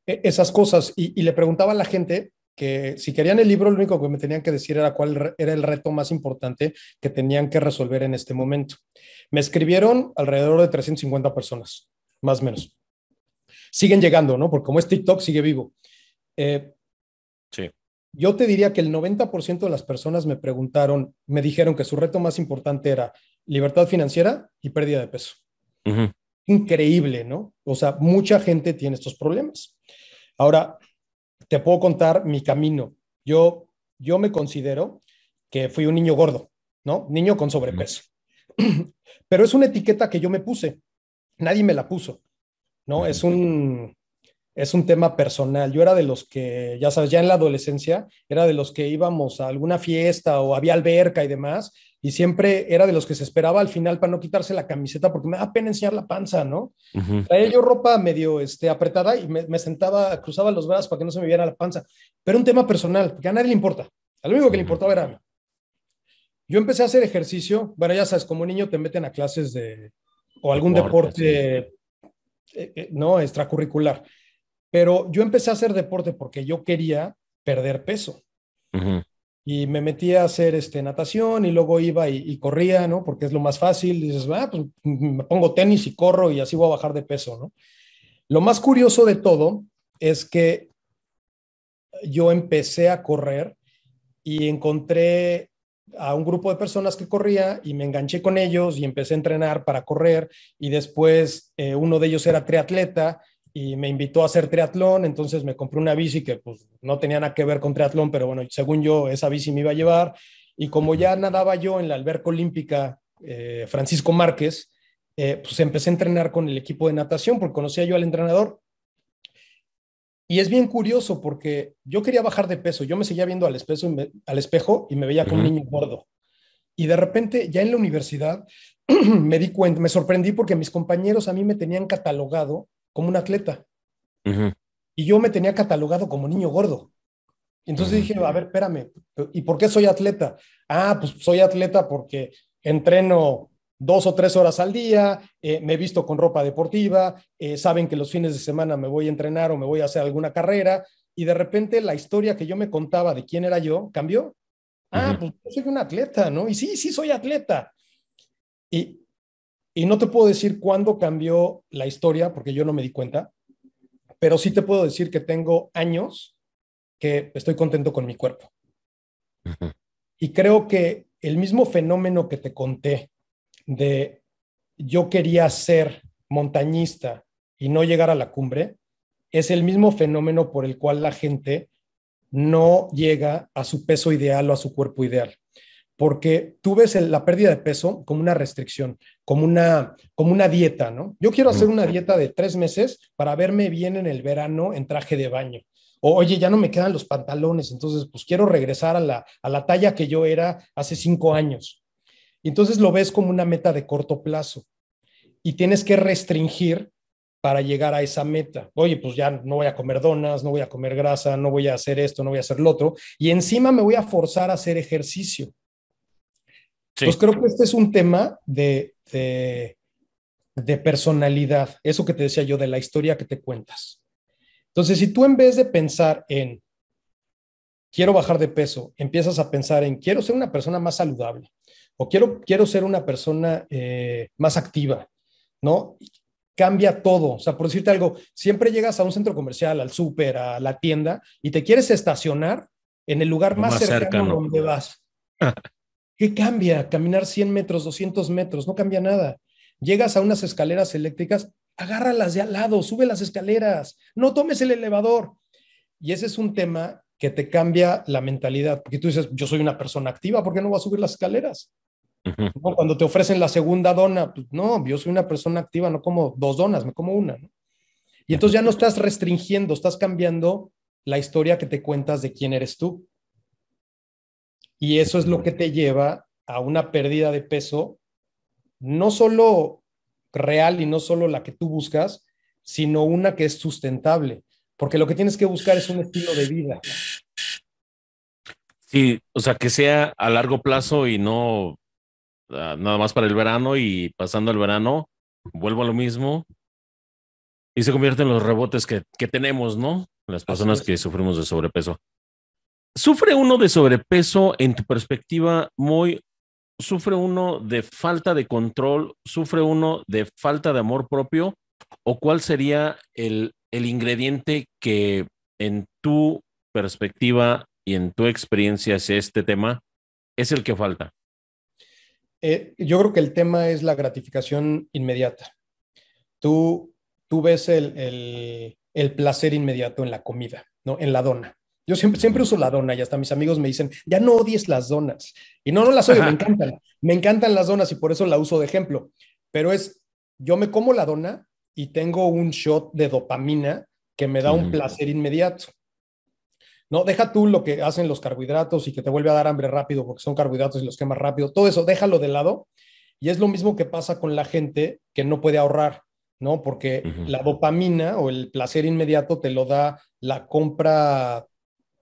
e, esas cosas y, le preguntaba a la gente que si querían el libro, lo único que me tenían que decir era cuál era el reto más importante que tenían que resolver en este momento. Me escribieron alrededor de 350 personas, más o menos. Siguen llegando, ¿no? Porque como es TikTok, sigue vivo. Eh, sí. Yo te diría que el 90% de las personas me preguntaron, me dijeron que su reto más importante era libertad financiera y pérdida de peso. Increíble, ¿no? O sea, mucha gente tiene estos problemas. Ahora, te puedo contar mi camino. Yo, yo me considero que fui un niño gordo, ¿no? Niño con sobrepeso. Pero es una etiqueta que yo me puse. Nadie me la puso, ¿no? Es un, es un tema personal. Yo era de los que, ya sabes, ya en la adolescencia, era de los que íbamos a alguna fiesta o había alberca y demás, y siempre era de los que se esperaba al final para no quitarse la camiseta porque me da pena enseñar la panza, ¿no? Traía yo ropa medio este, apretada y me, sentaba, cruzaba los brazos para que no se me viera la panza. Pero un tema personal, porque a nadie le importa. Al único que le importaba era a Yo empecé a hacer ejercicio, bueno, ya sabes, como niño te meten a clases de, o algún deporte, eh, eh, ¿no? Extracurricular. Pero yo empecé a hacer deporte porque yo quería perder peso y me metí a hacer este, natación y luego iba y, corría, ¿no? Porque es lo más fácil. Dices, ah, pues me pongo tenis y corro y así voy a bajar de peso, ¿no? Lo más curioso de todo es que yo empecé a correr y encontré a un grupo de personas que corría y me enganché con ellos y empecé a entrenar para correr y después eh, uno de ellos era triatleta y me invitó a hacer triatlón, entonces me compré una bici que pues no tenía nada que ver con triatlón, pero bueno, según yo esa bici me iba a llevar y como ya nadaba yo en la alberca olímpica eh, Francisco Márquez, eh, pues empecé a entrenar con el equipo de natación porque conocía yo al entrenador. Y es bien curioso porque yo quería bajar de peso, yo me seguía viendo al espejo y me, veía como un niño gordo. Y de repente ya en la universidad me di cuenta, me sorprendí porque mis compañeros a mí me tenían catalogado como un atleta. Y yo me tenía catalogado como niño gordo. Entonces dije, a ver, espérame, ¿y por qué soy atleta? Ah, pues soy atleta porque entreno dos o tres horas al día, eh, me visto con ropa deportiva, eh, saben que los fines de semana me voy a entrenar o me voy a hacer alguna carrera, y de repente la historia que yo me contaba de quién era yo cambió. Ah, pues soy un atleta, ¿no? Y sí, sí, soy atleta. Y, y no te puedo decir cuándo cambió la historia, porque yo no me di cuenta, pero sí te puedo decir que tengo años que estoy contento con mi cuerpo. Y creo que el mismo fenómeno que te conté de yo quería ser montañista y no llegar a la cumbre, es el mismo fenómeno por el cual la gente no llega a su peso ideal o a su cuerpo ideal porque tú ves la pérdida de peso como una restricción, como una, como una dieta, ¿no? Yo quiero hacer una dieta de tres meses para verme bien en el verano en traje de baño. oye, ya no me quedan los pantalones, entonces pues quiero regresar a la, a la talla que yo era hace cinco años. entonces lo ves como una meta de corto plazo y tienes que restringir para llegar a esa meta. Oye, pues ya no voy a comer donas, no voy a comer grasa, no voy a hacer esto, no voy a hacer lo otro. Y encima me voy a forzar a hacer ejercicio creo que este es un tema de, de, personalidad, eso que te decía yo, de la historia que te cuentas. Entonces, si tú en vez de pensar en quiero bajar de peso, empiezas a pensar en quiero ser una persona más saludable o quiero, quiero ser una persona eh, más activa, ¿no? cambia todo. O sea, por decirte algo, siempre llegas a un centro comercial, al súper, a la tienda y te quieres estacionar en el lugar más, cercano, cercano, donde vas. ¿Qué cambia? Caminar 100 metros, 200 metros, no cambia nada. Llegas a unas escaleras eléctricas, agárralas de al lado, sube las escaleras, no tomes el elevador. Y ese es un tema que te cambia la mentalidad, porque tú dices, yo soy una persona activa, ¿por qué no voy a subir las escaleras? Cuando te ofrecen la segunda dona, pues, no, yo soy una persona activa, no como dos donas, me como una. Y entonces ya no estás restringiendo, estás cambiando la historia que te cuentas de quién eres tú. Y eso es lo que te lleva a una pérdida de peso, no solo real y no solo la que tú buscas, sino una que es sustentable, porque lo que tienes que buscar es un estilo de vida. Sí, o sea, que sea a largo plazo y no ah, nada más para el verano y pasando el verano, vuelvo a lo mismo y se convierten los rebotes que, tenemos, ¿no? Las personas que sufrimos de sobrepeso. ¿Sufre uno de sobrepeso en tu perspectiva muy? ¿Sufre uno de falta de control? ¿Sufre uno de falta de amor propio? ¿O cuál sería el, ingrediente que en tu perspectiva y en tu experiencia hacia este tema es el que falta? Eh, yo creo que el tema es la gratificación inmediata. Tú, tú ves el, el placer inmediato en la comida, ¿no? en la dona yo siempre, siempre uso la dona y hasta mis amigos me dicen, ya no odies las donas. Y no, no las odio, me encantan. Me encantan las donas y por eso la uso de ejemplo. Pero es, yo me como la dona y tengo un shot de dopamina que me da un placer inmediato. No, deja tú lo que hacen los carbohidratos y que te vuelve a dar hambre rápido porque son carbohidratos y los quemas rápido. Todo eso, déjalo de lado. Y es lo mismo que pasa con la gente que no puede ahorrar, ¿no? Porque la dopamina o el placer inmediato te lo da la compra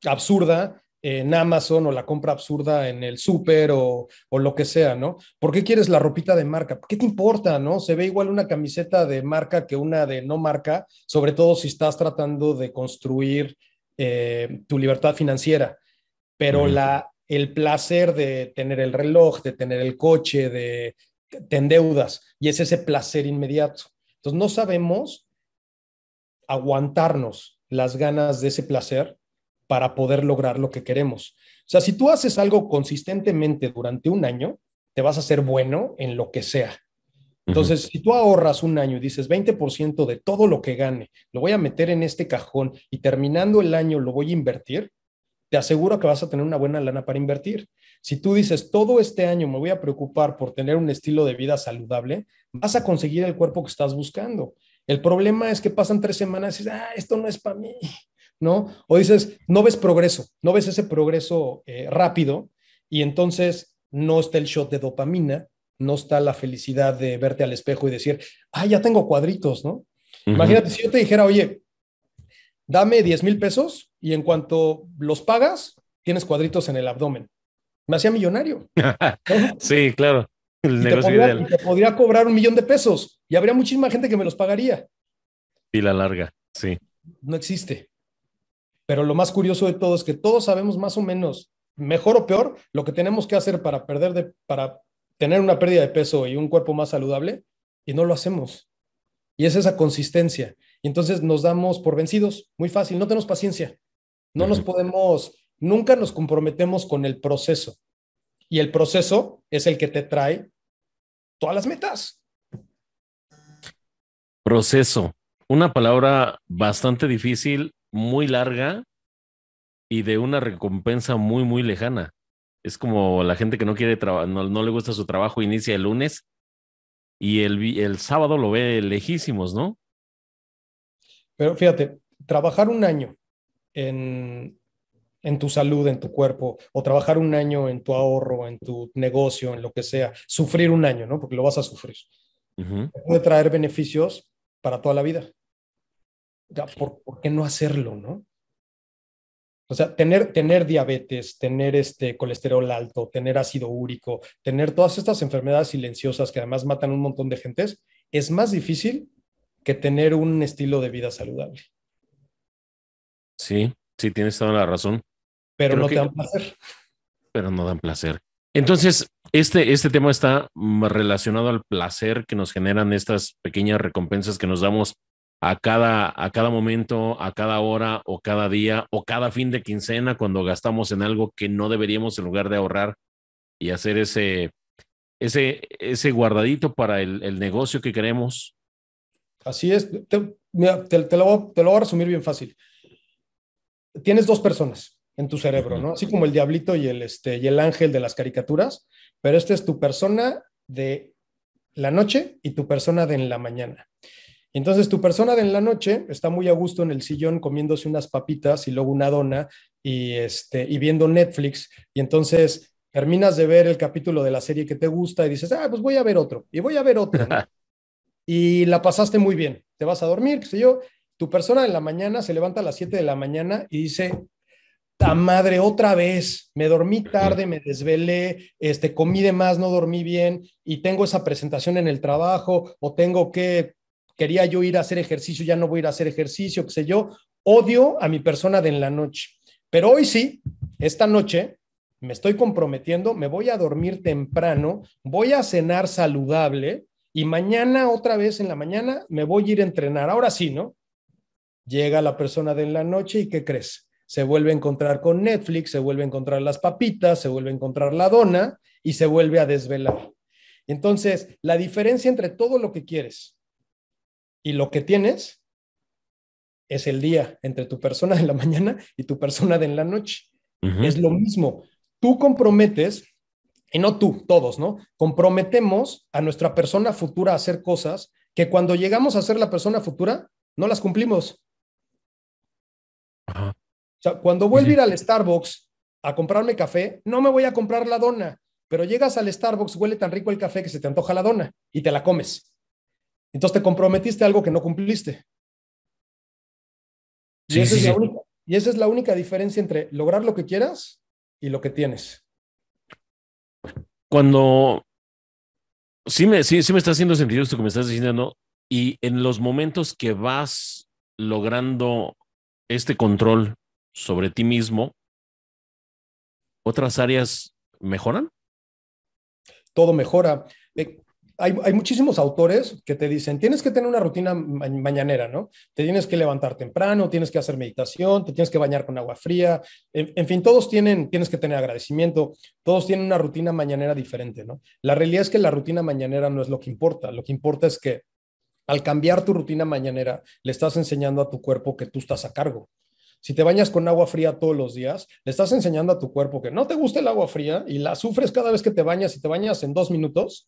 absurda en Amazon o la compra absurda en el súper o, o, lo que sea, ¿no? ¿Por qué quieres la ropita de marca? ¿Qué te importa, no? Se ve igual una camiseta de marca que una de no marca, sobre todo si estás tratando de construir eh, tu libertad financiera. Pero la, el placer de tener el reloj, de tener el coche, de tener deudas, y es ese placer inmediato. Entonces no sabemos aguantarnos las ganas de ese placer para poder lograr lo que queremos. O sea, si tú haces algo consistentemente durante un año, te vas a ser bueno en lo que sea. Entonces, si tú ahorras un año y dices 20% de todo lo que gane, lo voy a meter en este cajón y terminando el año lo voy a invertir, te aseguro que vas a tener una buena lana para invertir. Si tú dices, todo este año me voy a preocupar por tener un estilo de vida saludable, vas a conseguir el cuerpo que estás buscando. El problema es que pasan tres semanas y dices, ah, esto no es para mí. ¿no? O dices, no ves progreso, no ves ese progreso eh, rápido y entonces no está el shot de dopamina, no está la felicidad de verte al espejo y decir, ah, ya tengo cuadritos, ¿no? Imagínate si yo te dijera, oye, dame 10 mil pesos y en cuanto los pagas, tienes cuadritos en el abdomen. Me hacía millonario. sí, claro. te podría, cobrar un millón de pesos y habría muchísima gente que me los pagaría. pila larga, sí. No existe. Pero lo más curioso de todo es que todos sabemos más o menos, mejor o peor, lo que tenemos que hacer para perder de, para tener una pérdida de peso y un cuerpo más saludable, y no lo hacemos. Y es esa consistencia. Y entonces nos damos por vencidos, muy fácil, no tenemos paciencia, no nos podemos, nunca nos comprometemos con el proceso. Y el proceso es el que te trae todas las metas. Proceso, una palabra bastante difícil muy larga y de una recompensa muy, muy lejana. Es como la gente que no quiere trabajar, no, le gusta su trabajo, inicia el lunes y el, sábado lo ve lejísimos, ¿no? Pero fíjate, trabajar un año en, tu salud, en tu cuerpo, o trabajar un año en tu ahorro, en tu negocio, en lo que sea, sufrir un año, ¿no? Porque lo vas a sufrir. Puede traer beneficios para toda la vida. ¿por, qué no hacerlo, no? O sea, tener, tener diabetes, tener este colesterol alto, tener ácido úrico, tener todas estas enfermedades silenciosas que además matan un montón de gentes, es más difícil que tener un estilo de vida saludable. Sí, sí, tienes toda la razón. Pero no te dan placer. Pero no dan placer. Entonces, este, este tema está relacionado al placer que nos generan estas pequeñas recompensas que nos damos a cada, a cada momento, a cada hora o cada día o cada fin de quincena cuando gastamos en algo que no deberíamos en lugar de ahorrar y hacer ese, ese, ese guardadito para el, negocio que queremos. Así es, te, lo, voy a resumir bien fácil. Tienes dos personas en tu cerebro, ¿no? Así como el diablito y el, este, y el ángel de las caricaturas, pero esta es tu persona de la noche y tu persona de en la mañana. Entonces tu persona de en la noche está muy a gusto en el sillón comiéndose unas papitas y luego una dona y, este, y viendo Netflix. Y entonces terminas de ver el capítulo de la serie que te gusta y dices, ah, pues voy a ver otro y voy a ver otro. y la pasaste muy bien. Te vas a dormir, qué sé yo. Tu persona en la mañana se levanta a las 7 de la mañana y dice, ta madre, otra vez, me dormí tarde, me desvelé, este, comí de más, no dormí bien y tengo esa presentación en el trabajo o tengo que quería yo ir a hacer ejercicio, ya no voy a ir a hacer ejercicio, qué sé yo, odio a mi persona de en la noche. Pero hoy sí, esta noche me estoy comprometiendo, me voy a dormir temprano, voy a cenar saludable y mañana otra vez en la mañana me voy a ir a entrenar. Ahora sí, ¿no? Llega la persona de en la noche y ¿qué crees? Se vuelve a encontrar con Netflix, se vuelve a encontrar las papitas, se vuelve a encontrar la dona y se vuelve a desvelar. Entonces, la diferencia entre todo lo que quieres y lo que tienes es el día entre tu persona de la mañana y tu persona de la noche. Es lo mismo. Tú comprometes, y no tú, todos, ¿no? Comprometemos a nuestra persona futura a hacer cosas que cuando llegamos a ser la persona futura, no las cumplimos. O sea, cuando vuelvo a ir al Starbucks a comprarme café, no me voy a comprar la dona, pero llegas al Starbucks, huele tan rico el café que se te antoja la dona y te la comes. Entonces te comprometiste algo que no cumpliste. y, esa es la única, diferencia entre lograr lo que quieras y lo que tienes. Cuando sí me, sí, me está haciendo sentido esto que me estás diciendo, ¿no? Y en los momentos que vas logrando este control sobre ti mismo, ¿otras áreas mejoran? Todo mejora. Eh, hay, muchísimos autores que te dicen, tienes que tener una rutina mañanera, ¿no? Te tienes que levantar temprano, tienes que hacer meditación, te tienes que bañar con agua fría, en, fin, todos tienen, tienes que tener agradecimiento, todos tienen una rutina mañanera diferente, ¿no? La realidad es que la rutina mañanera no es lo que importa, lo que importa es que al cambiar tu rutina mañanera, le estás enseñando a tu cuerpo que tú estás a cargo, si te bañas con agua fría todos los días, le estás enseñando a tu cuerpo que no te gusta el agua fría y la sufres cada vez que te bañas y te bañas en dos minutos,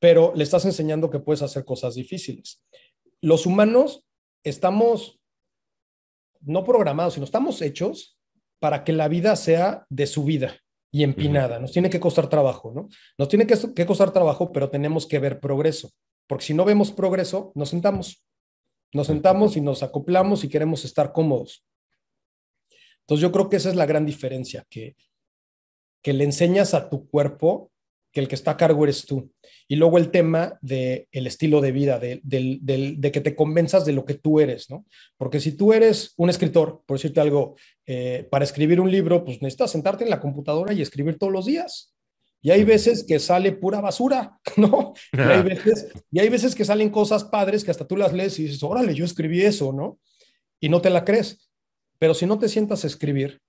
pero le estás enseñando que puedes hacer cosas difíciles. Los humanos estamos no programados, sino estamos hechos para que la vida sea de subida y empinada. Nos tiene que costar trabajo, ¿no? Nos tiene que, costar trabajo, pero tenemos que ver progreso, porque si no vemos progreso, nos sentamos. Nos sentamos y nos acoplamos y queremos estar cómodos. Entonces yo creo que esa es la gran diferencia, que, que le enseñas a tu cuerpo que el que está a cargo eres tú. Y luego el tema del el estilo de vida, de, de, que te convenzas de lo que tú eres, ¿no? Porque si tú eres un escritor, por decirte algo, eh, para escribir un libro, pues necesitas sentarte en la computadora y escribir todos los días. Y hay veces que sale pura basura, ¿no? Y hay veces, y hay veces que salen cosas padres que hasta tú las lees y dices, órale, yo escribí eso, ¿no? Y no te la crees. Pero si no te sientas a escribir,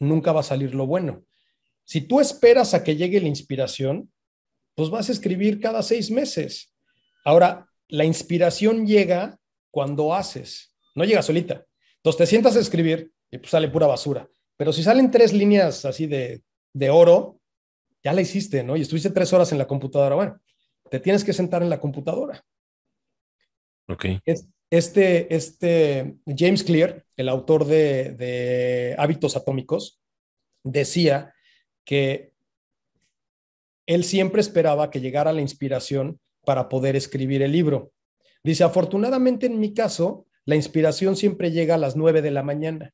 nunca va a salir lo bueno. Si tú esperas a que llegue la inspiración, pues vas a escribir cada seis meses. Ahora, la inspiración llega cuando haces, no llega solita. Entonces te sientas a escribir y pues, sale pura basura. Pero si salen tres líneas así de, oro, ya la hiciste, ¿no? Y estuviste tres horas en la computadora. Bueno, te tienes que sentar en la computadora. Ok. Este, este James Clear, el autor de, de Hábitos Atómicos, decía que él siempre esperaba que llegara la inspiración para poder escribir el libro. Dice, afortunadamente en mi caso, la inspiración siempre llega a las 9 de la mañana.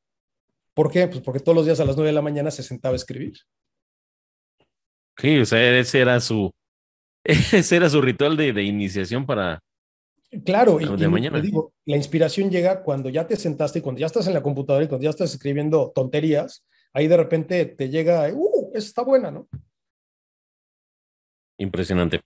¿Por qué? Pues porque todos los días a las 9 de la mañana se sentaba a escribir. Sí, o sea, ese era su, ese era su ritual de, iniciación para... Claro, y, Digo, la inspiración llega cuando ya te sentaste y cuando ya estás en la computadora y cuando ya estás escribiendo tonterías, ahí de repente te llega, uh, está buena, ¿no? impresionante.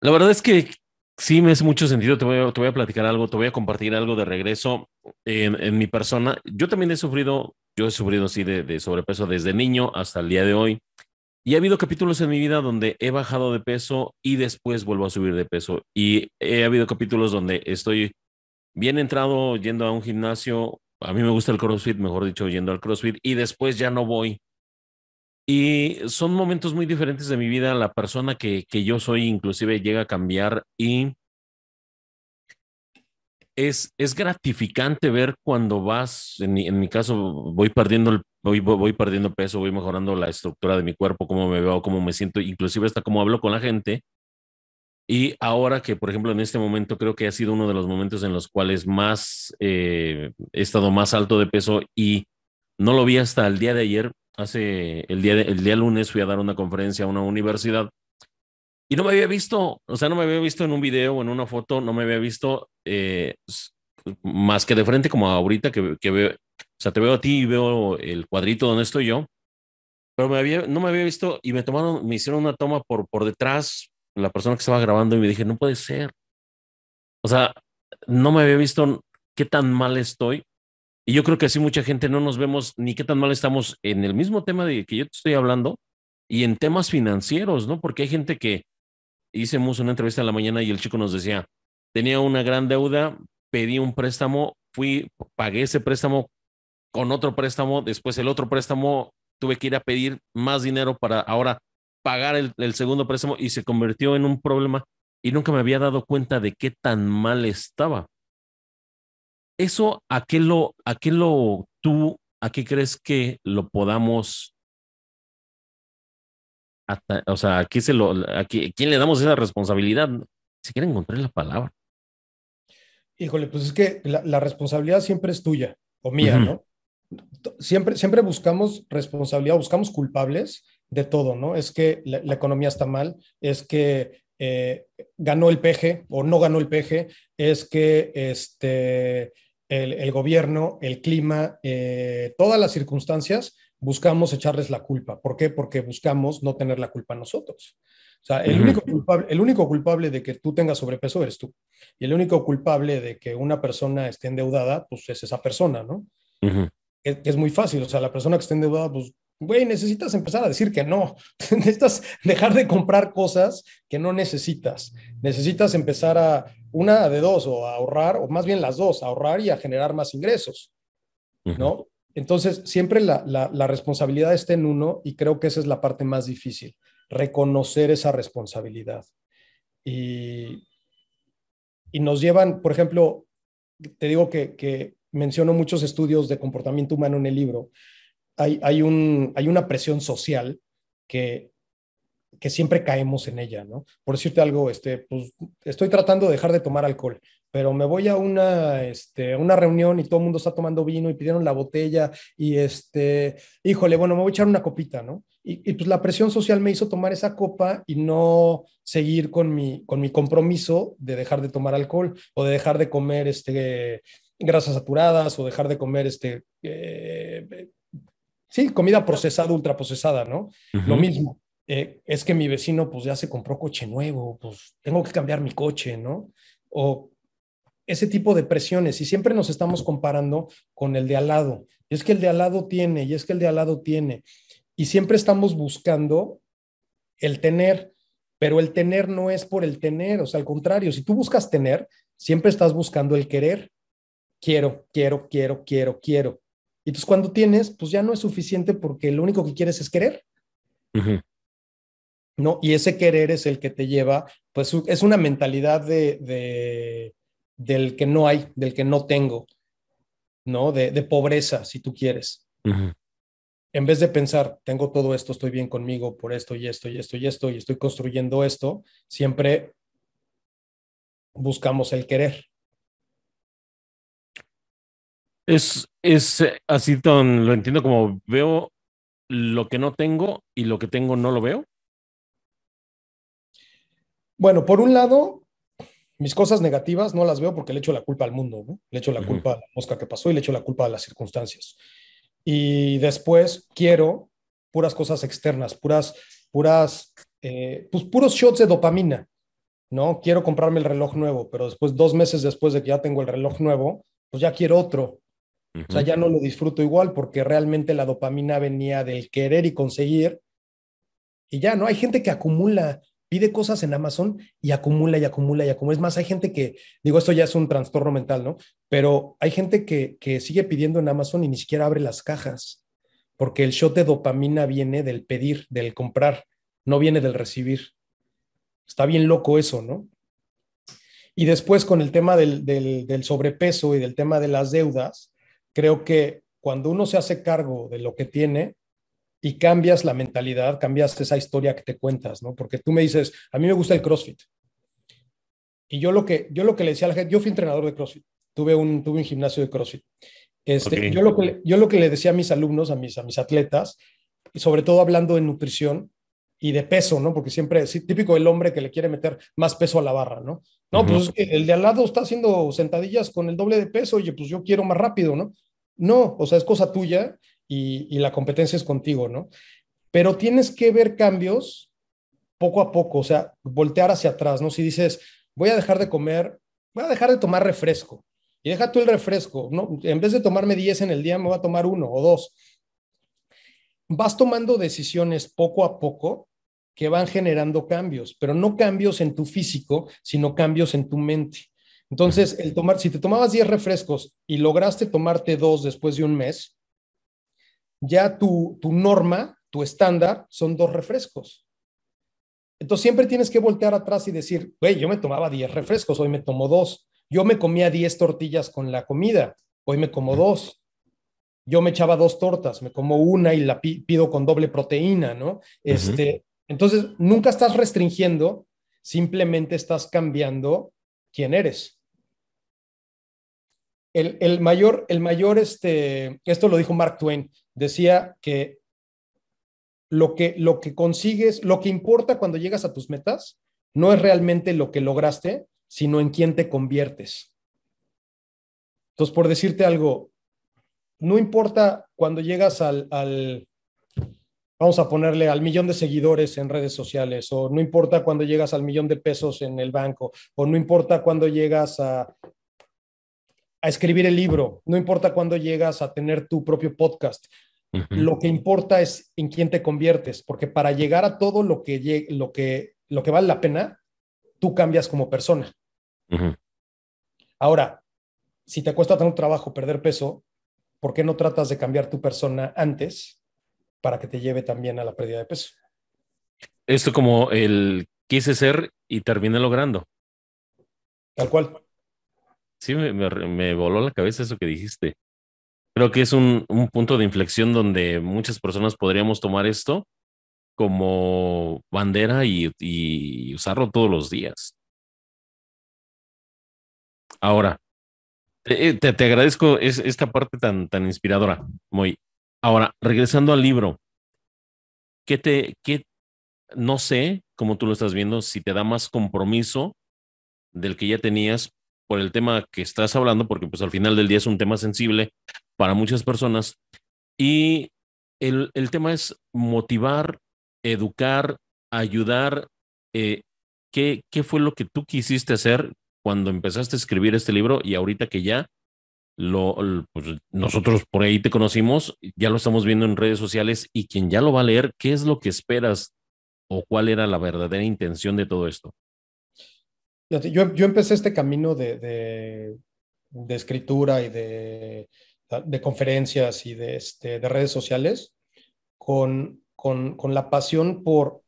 La verdad es que sí me hace mucho sentido. Te voy, a, platicar algo, te voy a compartir algo de regreso en, mi persona. Yo también he sufrido, yo he sufrido así de, de sobrepeso desde niño hasta el día de hoy. Y ha habido capítulos en mi vida donde he bajado de peso y después vuelvo a subir de peso. Y he habido capítulos donde estoy bien entrado yendo a un gimnasio. A mí me gusta el CrossFit, mejor dicho, yendo al CrossFit y después ya no voy y son momentos muy diferentes de mi vida. La persona que, que yo soy inclusive llega a cambiar y es, es gratificante ver cuando vas, en, mi caso, voy perdiendo, voy, voy perdiendo peso, voy mejorando la estructura de mi cuerpo, cómo me veo, cómo me siento, inclusive hasta cómo hablo con la gente. Y ahora que, por ejemplo, en este momento creo que ha sido uno de los momentos en los cuales más eh, he estado más alto de peso y no lo vi hasta el día de ayer, hace el día, el día lunes fui a dar una conferencia a una universidad y no me había visto, o sea, no me había visto en un video o en una foto, no me había visto eh, más que de frente como ahorita que, que, veo, o sea, te veo a ti y veo el cuadrito donde estoy yo, pero me había, no me había visto y me tomaron, me hicieron una toma por, por detrás, la persona que estaba grabando y me dije, no puede ser. O sea, no me había visto qué tan mal estoy y yo creo que así mucha gente no nos vemos ni qué tan mal estamos en el mismo tema de que yo te estoy hablando y en temas financieros, ¿no? Porque hay gente que hicimos una entrevista en la mañana y el chico nos decía, tenía una gran deuda, pedí un préstamo, fui, pagué ese préstamo con otro préstamo, después el otro préstamo, tuve que ir a pedir más dinero para ahora pagar el, el segundo préstamo y se convirtió en un problema y nunca me había dado cuenta de qué tan mal estaba. ¿Eso a qué lo, a lo tú, a qué crees que lo podamos, o sea, a se lo, quién le damos esa responsabilidad? Si quiere encontrar la palabra. Híjole, pues es que la, responsabilidad siempre es tuya o mía, ¿no? Siempre, siempre buscamos responsabilidad, buscamos culpables de todo, ¿no? Es que la, economía está mal, es que eh, ganó el peje o no ganó el peje, es que este, el, gobierno, el clima, eh, todas las circunstancias, buscamos echarles la culpa. ¿Por qué? Porque buscamos no tener la culpa nosotros. O sea, el, único culpable, el único culpable de que tú tengas sobrepeso eres tú. Y el único culpable de que una persona esté endeudada, pues es esa persona, ¿no? es, es muy fácil. O sea, la persona que esté endeudada, pues güey, necesitas empezar a decir que no. necesitas dejar de comprar cosas que no necesitas. Necesitas empezar a una de dos, o ahorrar, o más bien las dos, ahorrar y a generar más ingresos, ¿no? Entonces, siempre la, responsabilidad está en uno y creo que esa es la parte más difícil, reconocer esa responsabilidad. Y, nos llevan, por ejemplo, te digo que, que, menciono muchos estudios de comportamiento humano en el libro, hay, hay, un, hay una presión social que, que siempre caemos en ella, ¿no? Por decirte algo, este, pues estoy tratando de dejar de tomar alcohol, pero me voy a una, este, una reunión y todo el mundo está tomando vino y pidieron la botella y este, híjole, bueno, me voy a echar una copita, ¿no? Y, pues la presión social me hizo tomar esa copa y no seguir con mi, con mi compromiso de dejar de tomar alcohol o de dejar de comer este, grasas saturadas o dejar de comer este... Eh, sí, comida procesada, ultraprocesada, ¿no? Lo mismo. Eh, es que mi vecino pues ya se compró coche nuevo, pues tengo que cambiar mi coche, ¿no? O ese tipo de presiones y siempre nos estamos comparando con el de al lado. Y es que el de al lado tiene, y es que el de al lado tiene. Y siempre estamos buscando el tener, pero el tener no es por el tener, o sea, al contrario, si tú buscas tener, siempre estás buscando el querer. Quiero, quiero, quiero, quiero, quiero. Y entonces pues, cuando tienes, pues ya no es suficiente porque lo único que quieres es querer. ¿no? Y ese querer es el que te lleva, pues es una mentalidad de, del que no hay, del que no tengo, ¿no? De, pobreza, si tú quieres. En vez de pensar, tengo todo esto, estoy bien conmigo por esto y esto y esto y esto, y estoy construyendo esto, siempre buscamos el querer. Es, es eh, así, lo entiendo como veo lo que no tengo y lo que tengo no lo veo. Bueno, por un lado, mis cosas negativas no las veo porque le echo la culpa al mundo, le echo la culpa a la mosca que pasó y le echo la culpa a las circunstancias. Y después quiero puras cosas externas, puras, puras, eh, pues puros shots de dopamina, ¿no? Quiero comprarme el reloj nuevo, pero después, dos meses después de que ya tengo el reloj nuevo, pues ya quiero otro. O sea, ya no lo disfruto igual porque realmente la dopamina venía del querer y conseguir. Y ya, ¿no? Hay gente que acumula, pide cosas en Amazon y acumula y acumula y acumula. Es más, hay gente que, digo, esto ya es un trastorno mental, ¿no? Pero hay gente que, sigue pidiendo en Amazon y ni siquiera abre las cajas, porque el shot de dopamina viene del pedir, del comprar, no viene del recibir. Está bien loco eso, ¿no? Y después con el tema del, del sobrepeso y del tema de las deudas, creo que cuando uno se hace cargo de lo que tiene, y cambias la mentalidad, cambias esa historia que te cuentas, ¿no? Porque tú me dices, a mí me gusta el CrossFit. Y yo lo que, yo lo que le decía a la gente, yo fui entrenador de CrossFit, tuve un, tuve un gimnasio de CrossFit. Este, yo, lo que, le decía a mis alumnos, a mis, a mis atletas, y sobre todo hablando de nutrición y de peso, ¿no? Porque siempre es típico el hombre que le quiere meter más peso a la barra, ¿no? No, pues el de al lado está haciendo sentadillas con el doble de peso, oye, pues yo quiero más rápido, ¿no? No, o sea, es cosa tuya y, la competencia es contigo, ¿no? Pero tienes que ver cambios poco a poco, o sea, voltear hacia atrás, ¿no? Si dices, voy a dejar de comer, voy a dejar de tomar refresco, y deja tú el refresco, ¿no? En vez de tomarme 10 en el día, me voy a tomar uno o dos. Vas tomando decisiones poco a poco que van generando cambios, pero no cambios en tu físico, sino cambios en tu mente. Entonces, el tomar, si te tomabas 10 refrescos y lograste tomarte dos después de un mes, ya tu, tu norma, tu estándar, son dos refrescos. Entonces siempre tienes que voltear atrás y decir, güey, yo me tomaba diez refrescos, hoy me tomo dos. Yo me comía 10 tortillas con la comida, hoy me como dos. Yo me echaba dos tortas, me como una y la pido con doble proteína, ¿no? Este, Entonces, nunca estás restringiendo, simplemente estás cambiando quién eres. El, mayor, el mayor, este, esto lo dijo Mark Twain, decía que lo que, lo que consigues, lo que importa cuando llegas a tus metas, no es realmente lo que lograste, sino en quién te conviertes. Entonces, por decirte algo, no importa cuando llegas al, al vamos a ponerle al millón de seguidores en redes sociales, o no importa cuando llegas al millón de pesos en el banco, o no importa cuando llegas a, a escribir el libro, no importa cuándo llegas a tener tu propio podcast. Lo que importa es en quién te conviertes, porque para llegar a todo lo que, lo que, lo que vale la pena, tú cambias como persona. Ahora, si te cuesta tanto trabajo perder peso, ¿por qué no tratas de cambiar tu persona antes para que te lleve también a la pérdida de peso? Esto como el quise ser y terminé logrando. Tal cual sí me, voló la cabeza eso que dijiste. Creo que es un, punto de inflexión donde muchas personas podríamos tomar esto como bandera y, usarlo todos los días. Ahora, te, eh, agradezco esta parte tan, tan inspiradora, Muy. Ahora, regresando al libro, ¿qué te, qué, no sé, cómo tú lo estás viendo, si te da más compromiso del que ya tenías por el tema que estás hablando, porque pues al final del día es un tema sensible para muchas personas. Y el, tema es motivar, educar, ayudar. Eh, ¿qué, ¿Qué fue lo que tú quisiste hacer cuando empezaste a escribir este libro y ahorita que ya lo, pues nosotros por ahí te conocimos, ya lo estamos viendo en redes sociales y quien ya lo va a leer, ¿qué es lo que esperas o cuál era la verdadera intención de todo esto? Yo, yo empecé este camino de, escritura y de, conferencias y de, este, redes sociales con, la pasión por,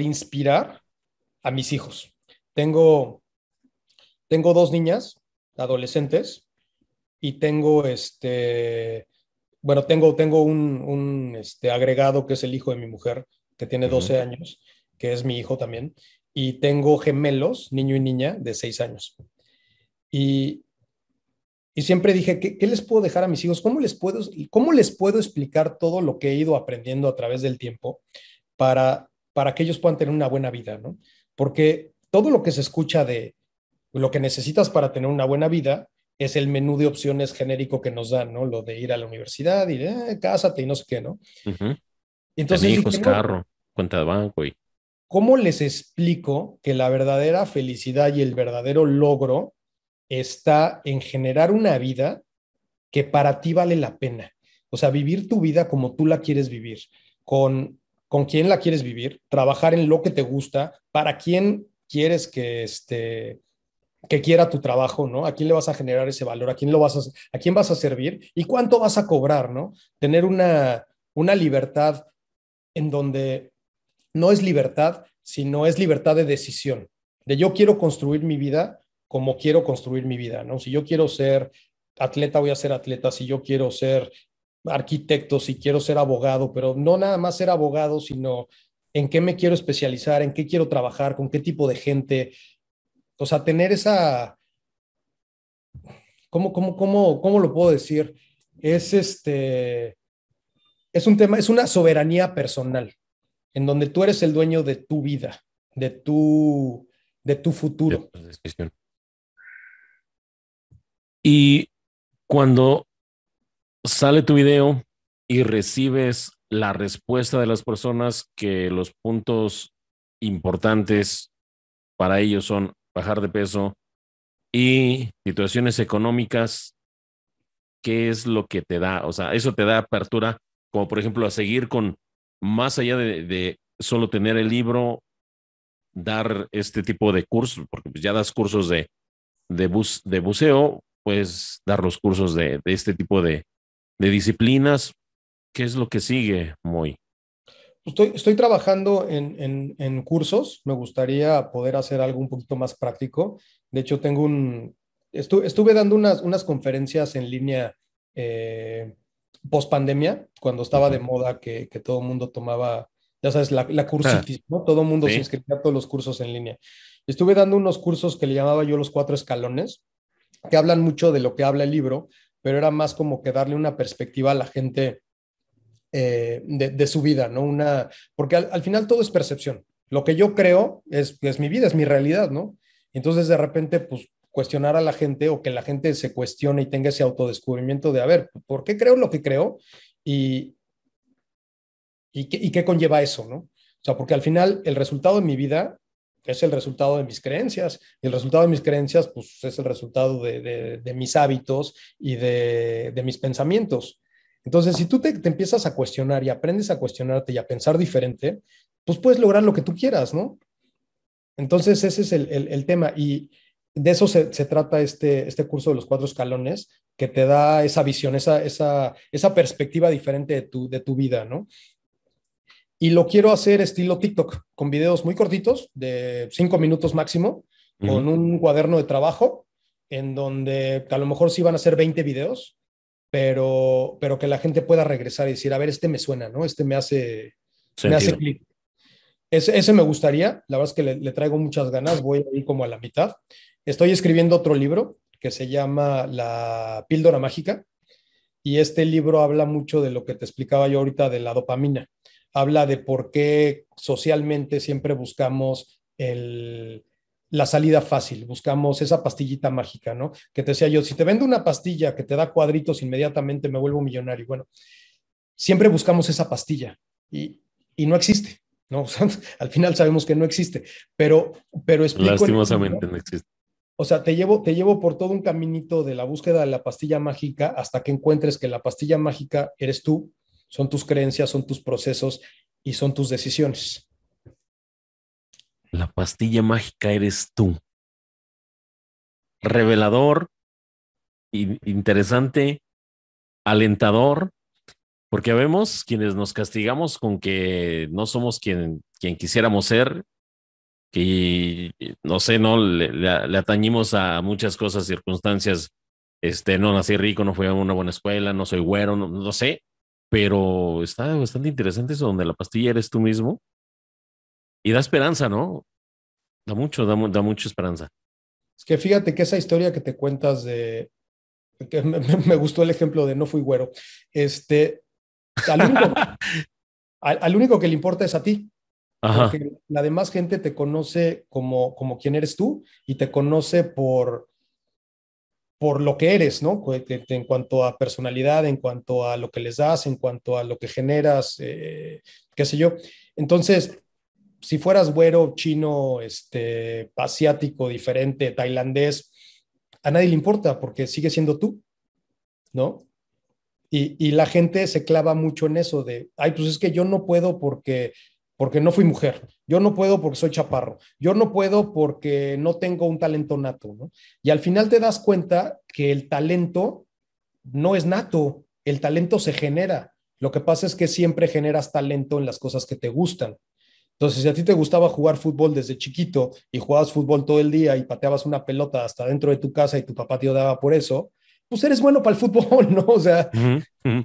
inspirar a mis hijos. Tengo, dos niñas adolescentes y tengo este, bueno, tengo, un, este, agregado que es el hijo de mi mujer, que tiene 12 años, que es mi hijo también y tengo gemelos, niño y niña, de seis años. Y, y siempre dije, ¿qué, les puedo dejar a mis hijos? ¿Cómo les, puedo, ¿Cómo les puedo explicar todo lo que he ido aprendiendo a través del tiempo para, para que ellos puedan tener una buena vida? ¿no? Porque todo lo que se escucha de lo que necesitas para tener una buena vida es el menú de opciones genérico que nos dan, ¿no? Lo de ir a la universidad y de eh, cásate y no sé qué, ¿no? Entonces, hijos, carro, cuenta de banco y ¿cómo les explico que la verdadera felicidad y el verdadero logro está en generar una vida que para ti vale la pena? O sea, vivir tu vida como tú la quieres vivir, con, con quién la quieres vivir, trabajar en lo que te gusta, para quién quieres que este que quiera tu trabajo, ¿no? ¿A quién le vas a generar ese valor? ¿A quién lo vas a, quién vas a servir? ¿Y cuánto vas a cobrar, no? Tener una una libertad en donde no es libertad, sino es libertad de decisión, de yo quiero construir mi vida como quiero construir mi vida, ¿no? Si yo quiero ser atleta, voy a ser atleta, si yo quiero ser arquitecto, si quiero ser abogado, pero no nada más ser abogado, sino en qué me quiero especializar, en qué quiero trabajar, con qué tipo de gente. O sea, tener esa... ¿Cómo, cómo, cómo, cómo lo puedo decir? Es este... Es un tema, es una soberanía personal en donde tú eres el dueño de tu vida, de tu, de tu futuro. Y cuando sale tu video y recibes la respuesta de las personas que los puntos importantes para ellos son bajar de peso y situaciones económicas, ¿qué es lo que te da? O sea, eso te da apertura, como por ejemplo a seguir con más allá de, solo tener el libro, dar este tipo de cursos, porque pues, ya das cursos de, de buceo, pues dar los cursos de, este tipo de, disciplinas. ¿Qué es lo que sigue, Moy? Estoy, estoy trabajando en, en, cursos. Me gustaría poder hacer algo un poquito más práctico. De hecho, tengo un... Estuve, dando unas, unas conferencias en línea eh, post pandemia, cuando estaba de moda que, todo el mundo tomaba, ya sabes, la, la ah. ¿no? Todo mundo se inscribía a todos los cursos en línea. Estuve dando unos cursos que le llamaba yo los cuatro escalones, que hablan mucho de lo que habla el libro, pero era más como que darle una perspectiva a la gente eh, de, su vida, ¿no? Una, porque al, final todo es percepción. Lo que yo creo es, es mi vida, es mi realidad, ¿no? Entonces de repente, pues cuestionar a la gente o que la gente se cuestione y tenga ese autodescubrimiento de, a ver, ¿por qué creo lo que creo? Y, qué, conlleva eso, ¿no? O sea, porque al final el resultado de mi vida es el resultado de mis creencias. Y el resultado de mis creencias, pues es el resultado de, mis hábitos y de, mis pensamientos. Entonces, si tú te, empiezas a cuestionar y aprendes a cuestionarte y a pensar diferente, pues puedes lograr lo que tú quieras, ¿no? Entonces, ese es el tema. Y, de eso se, trata este, este curso de los cuatro escalones, que te da esa visión, esa, perspectiva diferente de tu, vida, ¿no? Y lo quiero hacer estilo TikTok, con videos muy cortitos, de cinco minutos máximo, con un cuaderno de trabajo, en donde a lo mejor sí van a ser 20 videos, pero, pero que la gente pueda regresar y decir, a ver, este me suena, ¿no? Este me hace, me hace clic. Ese, me gustaría, la verdad es que le, le, traigo muchas ganas, voy a ir como a la mitad, Estoy escribiendo otro libro que se llama La píldora mágica y este libro habla mucho de lo que te explicaba yo ahorita de la dopamina. Habla de por qué socialmente siempre buscamos la salida fácil, buscamos esa pastillita mágica, ¿no? Que te decía yo, si te vendo una pastilla que te da cuadritos inmediatamente me vuelvo millonario. Bueno, siempre buscamos esa pastilla y, no existe, ¿no? al final sabemos que no existe, pero, pero explico. Lastimosamente no existe. O sea, te llevo, te llevo por todo un caminito de la búsqueda de la pastilla mágica hasta que encuentres que la pastilla mágica eres tú, son tus creencias, son tus procesos y son tus decisiones. La pastilla mágica eres tú. Revelador, interesante, alentador, porque vemos quienes nos castigamos con que no somos quien, quien quisiéramos ser que no sé, ¿no? Le, atañimos a muchas cosas, circunstancias, este, no nací rico, no fui a una buena escuela, no soy güero, no, sé, pero está bastante interesante eso, donde la pastilla eres tú mismo y da esperanza, ¿no? Da mucho, da, mucha esperanza. Es que fíjate que esa historia que te cuentas de, que me, gustó el ejemplo de no fui güero, este, al único que le importa es a ti. Porque la demás gente te conoce como, como quien eres tú y te conoce por, por lo que eres, ¿no? En cuanto a personalidad, en cuanto a lo que les das, en cuanto a lo que generas, eh, qué sé yo. Entonces, si fueras güero, chino, este, asiático, diferente, tailandés, a nadie le importa porque sigue siendo tú, ¿no? Y, y la gente se clava mucho en eso de, ay, pues es que yo no puedo porque porque no fui mujer, yo no puedo porque soy chaparro, yo no puedo porque no tengo un talento nato, ¿no? Y al final te das cuenta que el talento no es nato, el talento se genera. Lo que pasa es que siempre generas talento en las cosas que te gustan. Entonces, si a ti te gustaba jugar fútbol desde chiquito y jugabas fútbol todo el día y pateabas una pelota hasta dentro de tu casa y tu papá te daba por eso, pues eres bueno para el fútbol, ¿no? O sea,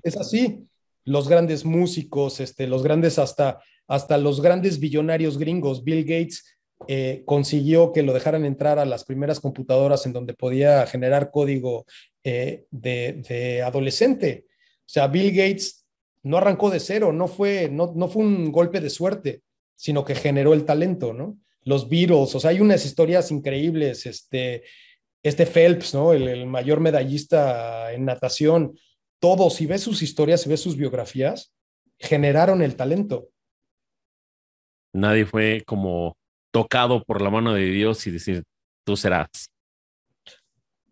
es así. Los grandes músicos, este, los grandes hasta hasta los grandes billonarios gringos, Bill Gates, eh, consiguió que lo dejaran entrar a las primeras computadoras en donde podía generar código eh, de, adolescente. O sea, Bill Gates no arrancó de cero, no fue, no, fue un golpe de suerte, sino que generó el talento, ¿no? Los Beatles, o sea, hay unas historias increíbles, este, este Phelps, ¿no? El, el mayor medallista en natación, todos, si ves sus historias, si ves sus biografías, generaron el talento nadie fue como tocado por la mano de Dios y decir, tú serás.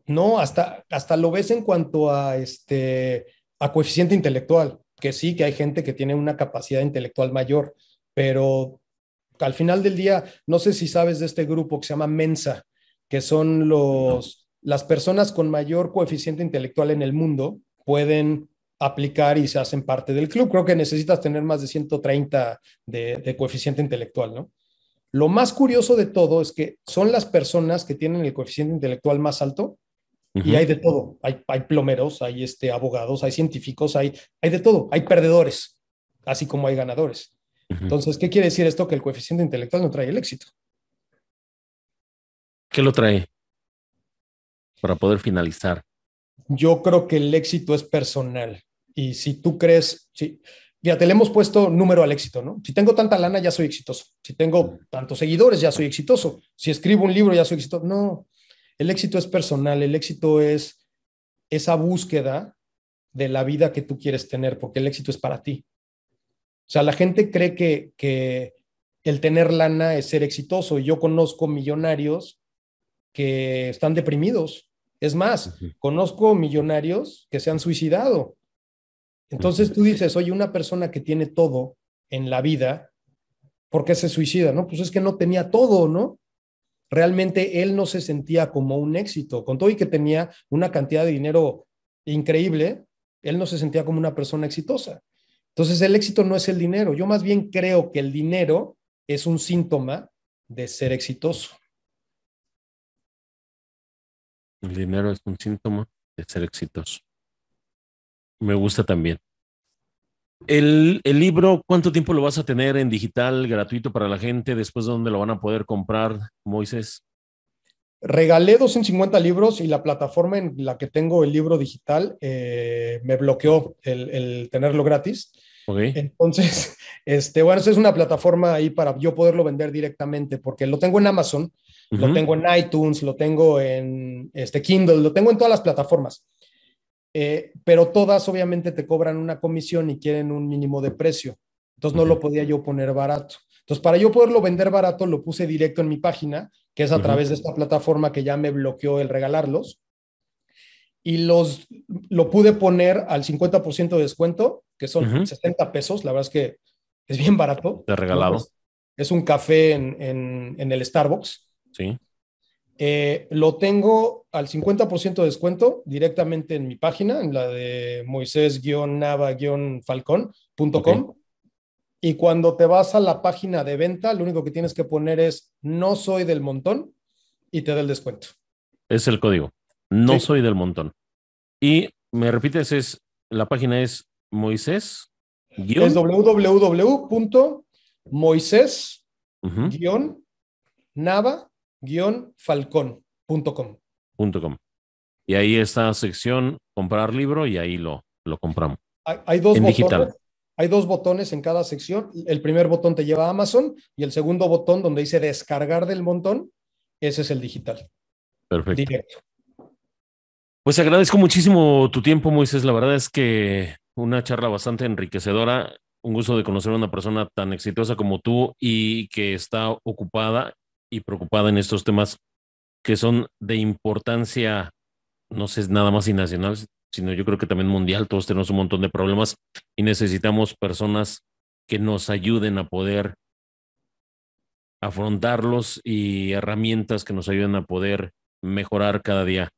No, hasta, hasta lo ves en cuanto a, este, a coeficiente intelectual, que sí, que hay gente que tiene una capacidad intelectual mayor, pero al final del día, no sé si sabes de este grupo que se llama Mensa, que son los, las personas con mayor coeficiente intelectual en el mundo, pueden aplicar y se hacen parte del club. Creo que necesitas tener más de 130 de, coeficiente intelectual, ¿no? Lo más curioso de todo es que son las personas que tienen el coeficiente intelectual más alto y hay de todo. Hay, hay, plomeros, hay este, abogados, hay científicos, hay, hay de todo. Hay perdedores, así como hay ganadores. Entonces, ¿qué quiere decir esto? Que el coeficiente intelectual no trae el éxito. ¿Qué lo trae? Para poder finalizar. Yo creo que el éxito es personal. Y si tú crees, si, te le hemos puesto número al éxito, ¿no? Si tengo tanta lana, ya soy exitoso. Si tengo tantos seguidores, ya soy exitoso. Si escribo un libro, ya soy exitoso. No, el éxito es personal, el éxito es esa búsqueda de la vida que tú quieres tener, porque el éxito es para ti. O sea, la gente cree que, que el tener lana es ser exitoso. Y yo conozco millonarios que están deprimidos. Es más, conozco millonarios que se han suicidado entonces tú dices, oye, una persona que tiene todo en la vida, ¿por qué se suicida? No, pues es que no tenía todo, ¿no? Realmente él no se sentía como un éxito, con todo y que tenía una cantidad de dinero increíble, él no se sentía como una persona exitosa. Entonces el éxito no es el dinero, yo más bien creo que el dinero es un síntoma de ser exitoso. El dinero es un síntoma de ser exitoso. Me gusta también. El, libro, ¿cuánto tiempo lo vas a tener en digital, gratuito para la gente? ¿Después dónde lo van a poder comprar, Moisés? Regalé 250 libros y la plataforma en la que tengo el libro digital eh, me bloqueó el, tenerlo gratis. Entonces, este, bueno, es una plataforma ahí para yo poderlo vender directamente, porque lo tengo en Amazon, lo tengo en iTunes, lo tengo en este Kindle, lo tengo en todas las plataformas. Eh, pero todas obviamente te cobran una comisión y quieren un mínimo de precio. Entonces no lo podía yo poner barato. Entonces para yo poderlo vender barato lo puse directo en mi página, que es a través de esta plataforma que ya me bloqueó el regalarlos. Y los, lo pude poner al 50% de descuento, que son 60 pesos. La verdad es que es bien barato. te regalado. Pues, es un café en, en el Starbucks. Sí. Eh, lo tengo al 50% de descuento directamente en mi página, en la de moisés-nava-falcón.com. Y cuando te vas a la página de venta, lo único que tienes que poner es no soy del montón y te da el descuento. Es el código. No soy del montón. Y me repites, es la página es Moisés. Guión? nava falcón.com. Y ahí está sección comprar libro y ahí lo, lo compramos. Hay, dos botones, Hay dos botones en cada sección. El primer botón te lleva a Amazon y el segundo botón donde dice descargar del montón, ese es el digital. Perfecto. Pues agradezco muchísimo tu tiempo, Moisés. La verdad es que una charla bastante enriquecedora. Un gusto de conocer a una persona tan exitosa como tú y que está ocupada y preocupada en estos temas que son de importancia, no sé, nada más y nacional, sino yo creo que también mundial. Todos tenemos un montón de problemas y necesitamos personas que nos ayuden a poder afrontarlos y herramientas que nos ayuden a poder mejorar cada día.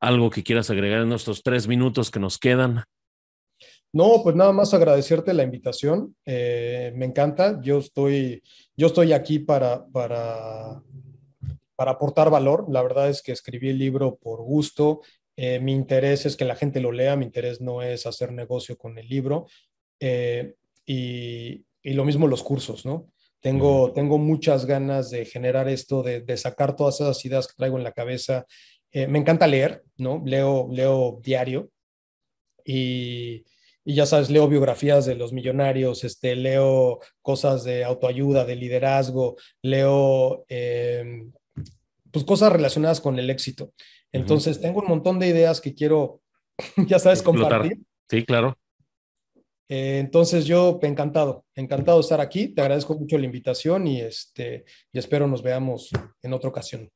Algo que quieras agregar en estos tres minutos que nos quedan. No, pues nada más agradecerte la invitación. Eh, me encanta. Yo estoy, yo estoy aquí para, para, para aportar valor. La verdad es que escribí el libro por gusto. Eh, mi interés es que la gente lo lea. Mi interés no es hacer negocio con el libro. Eh, y, lo mismo los cursos, ¿no? Tengo, tengo muchas ganas de generar esto, de, sacar todas esas ideas que traigo en la cabeza. me encanta leer, ¿no? Leo, leo diario. Y, y ya sabes, leo biografías de los millonarios, este, leo cosas de autoayuda, de liderazgo, leo em, pues, cosas relacionadas con el éxito. Entonces, tengo un montón de ideas que quiero, ya sabes, compartir. Sí, claro. Eh, entonces, yo encantado, encantado de estar aquí. Te agradezco mucho la invitación y, este, y espero nos veamos en otra ocasión.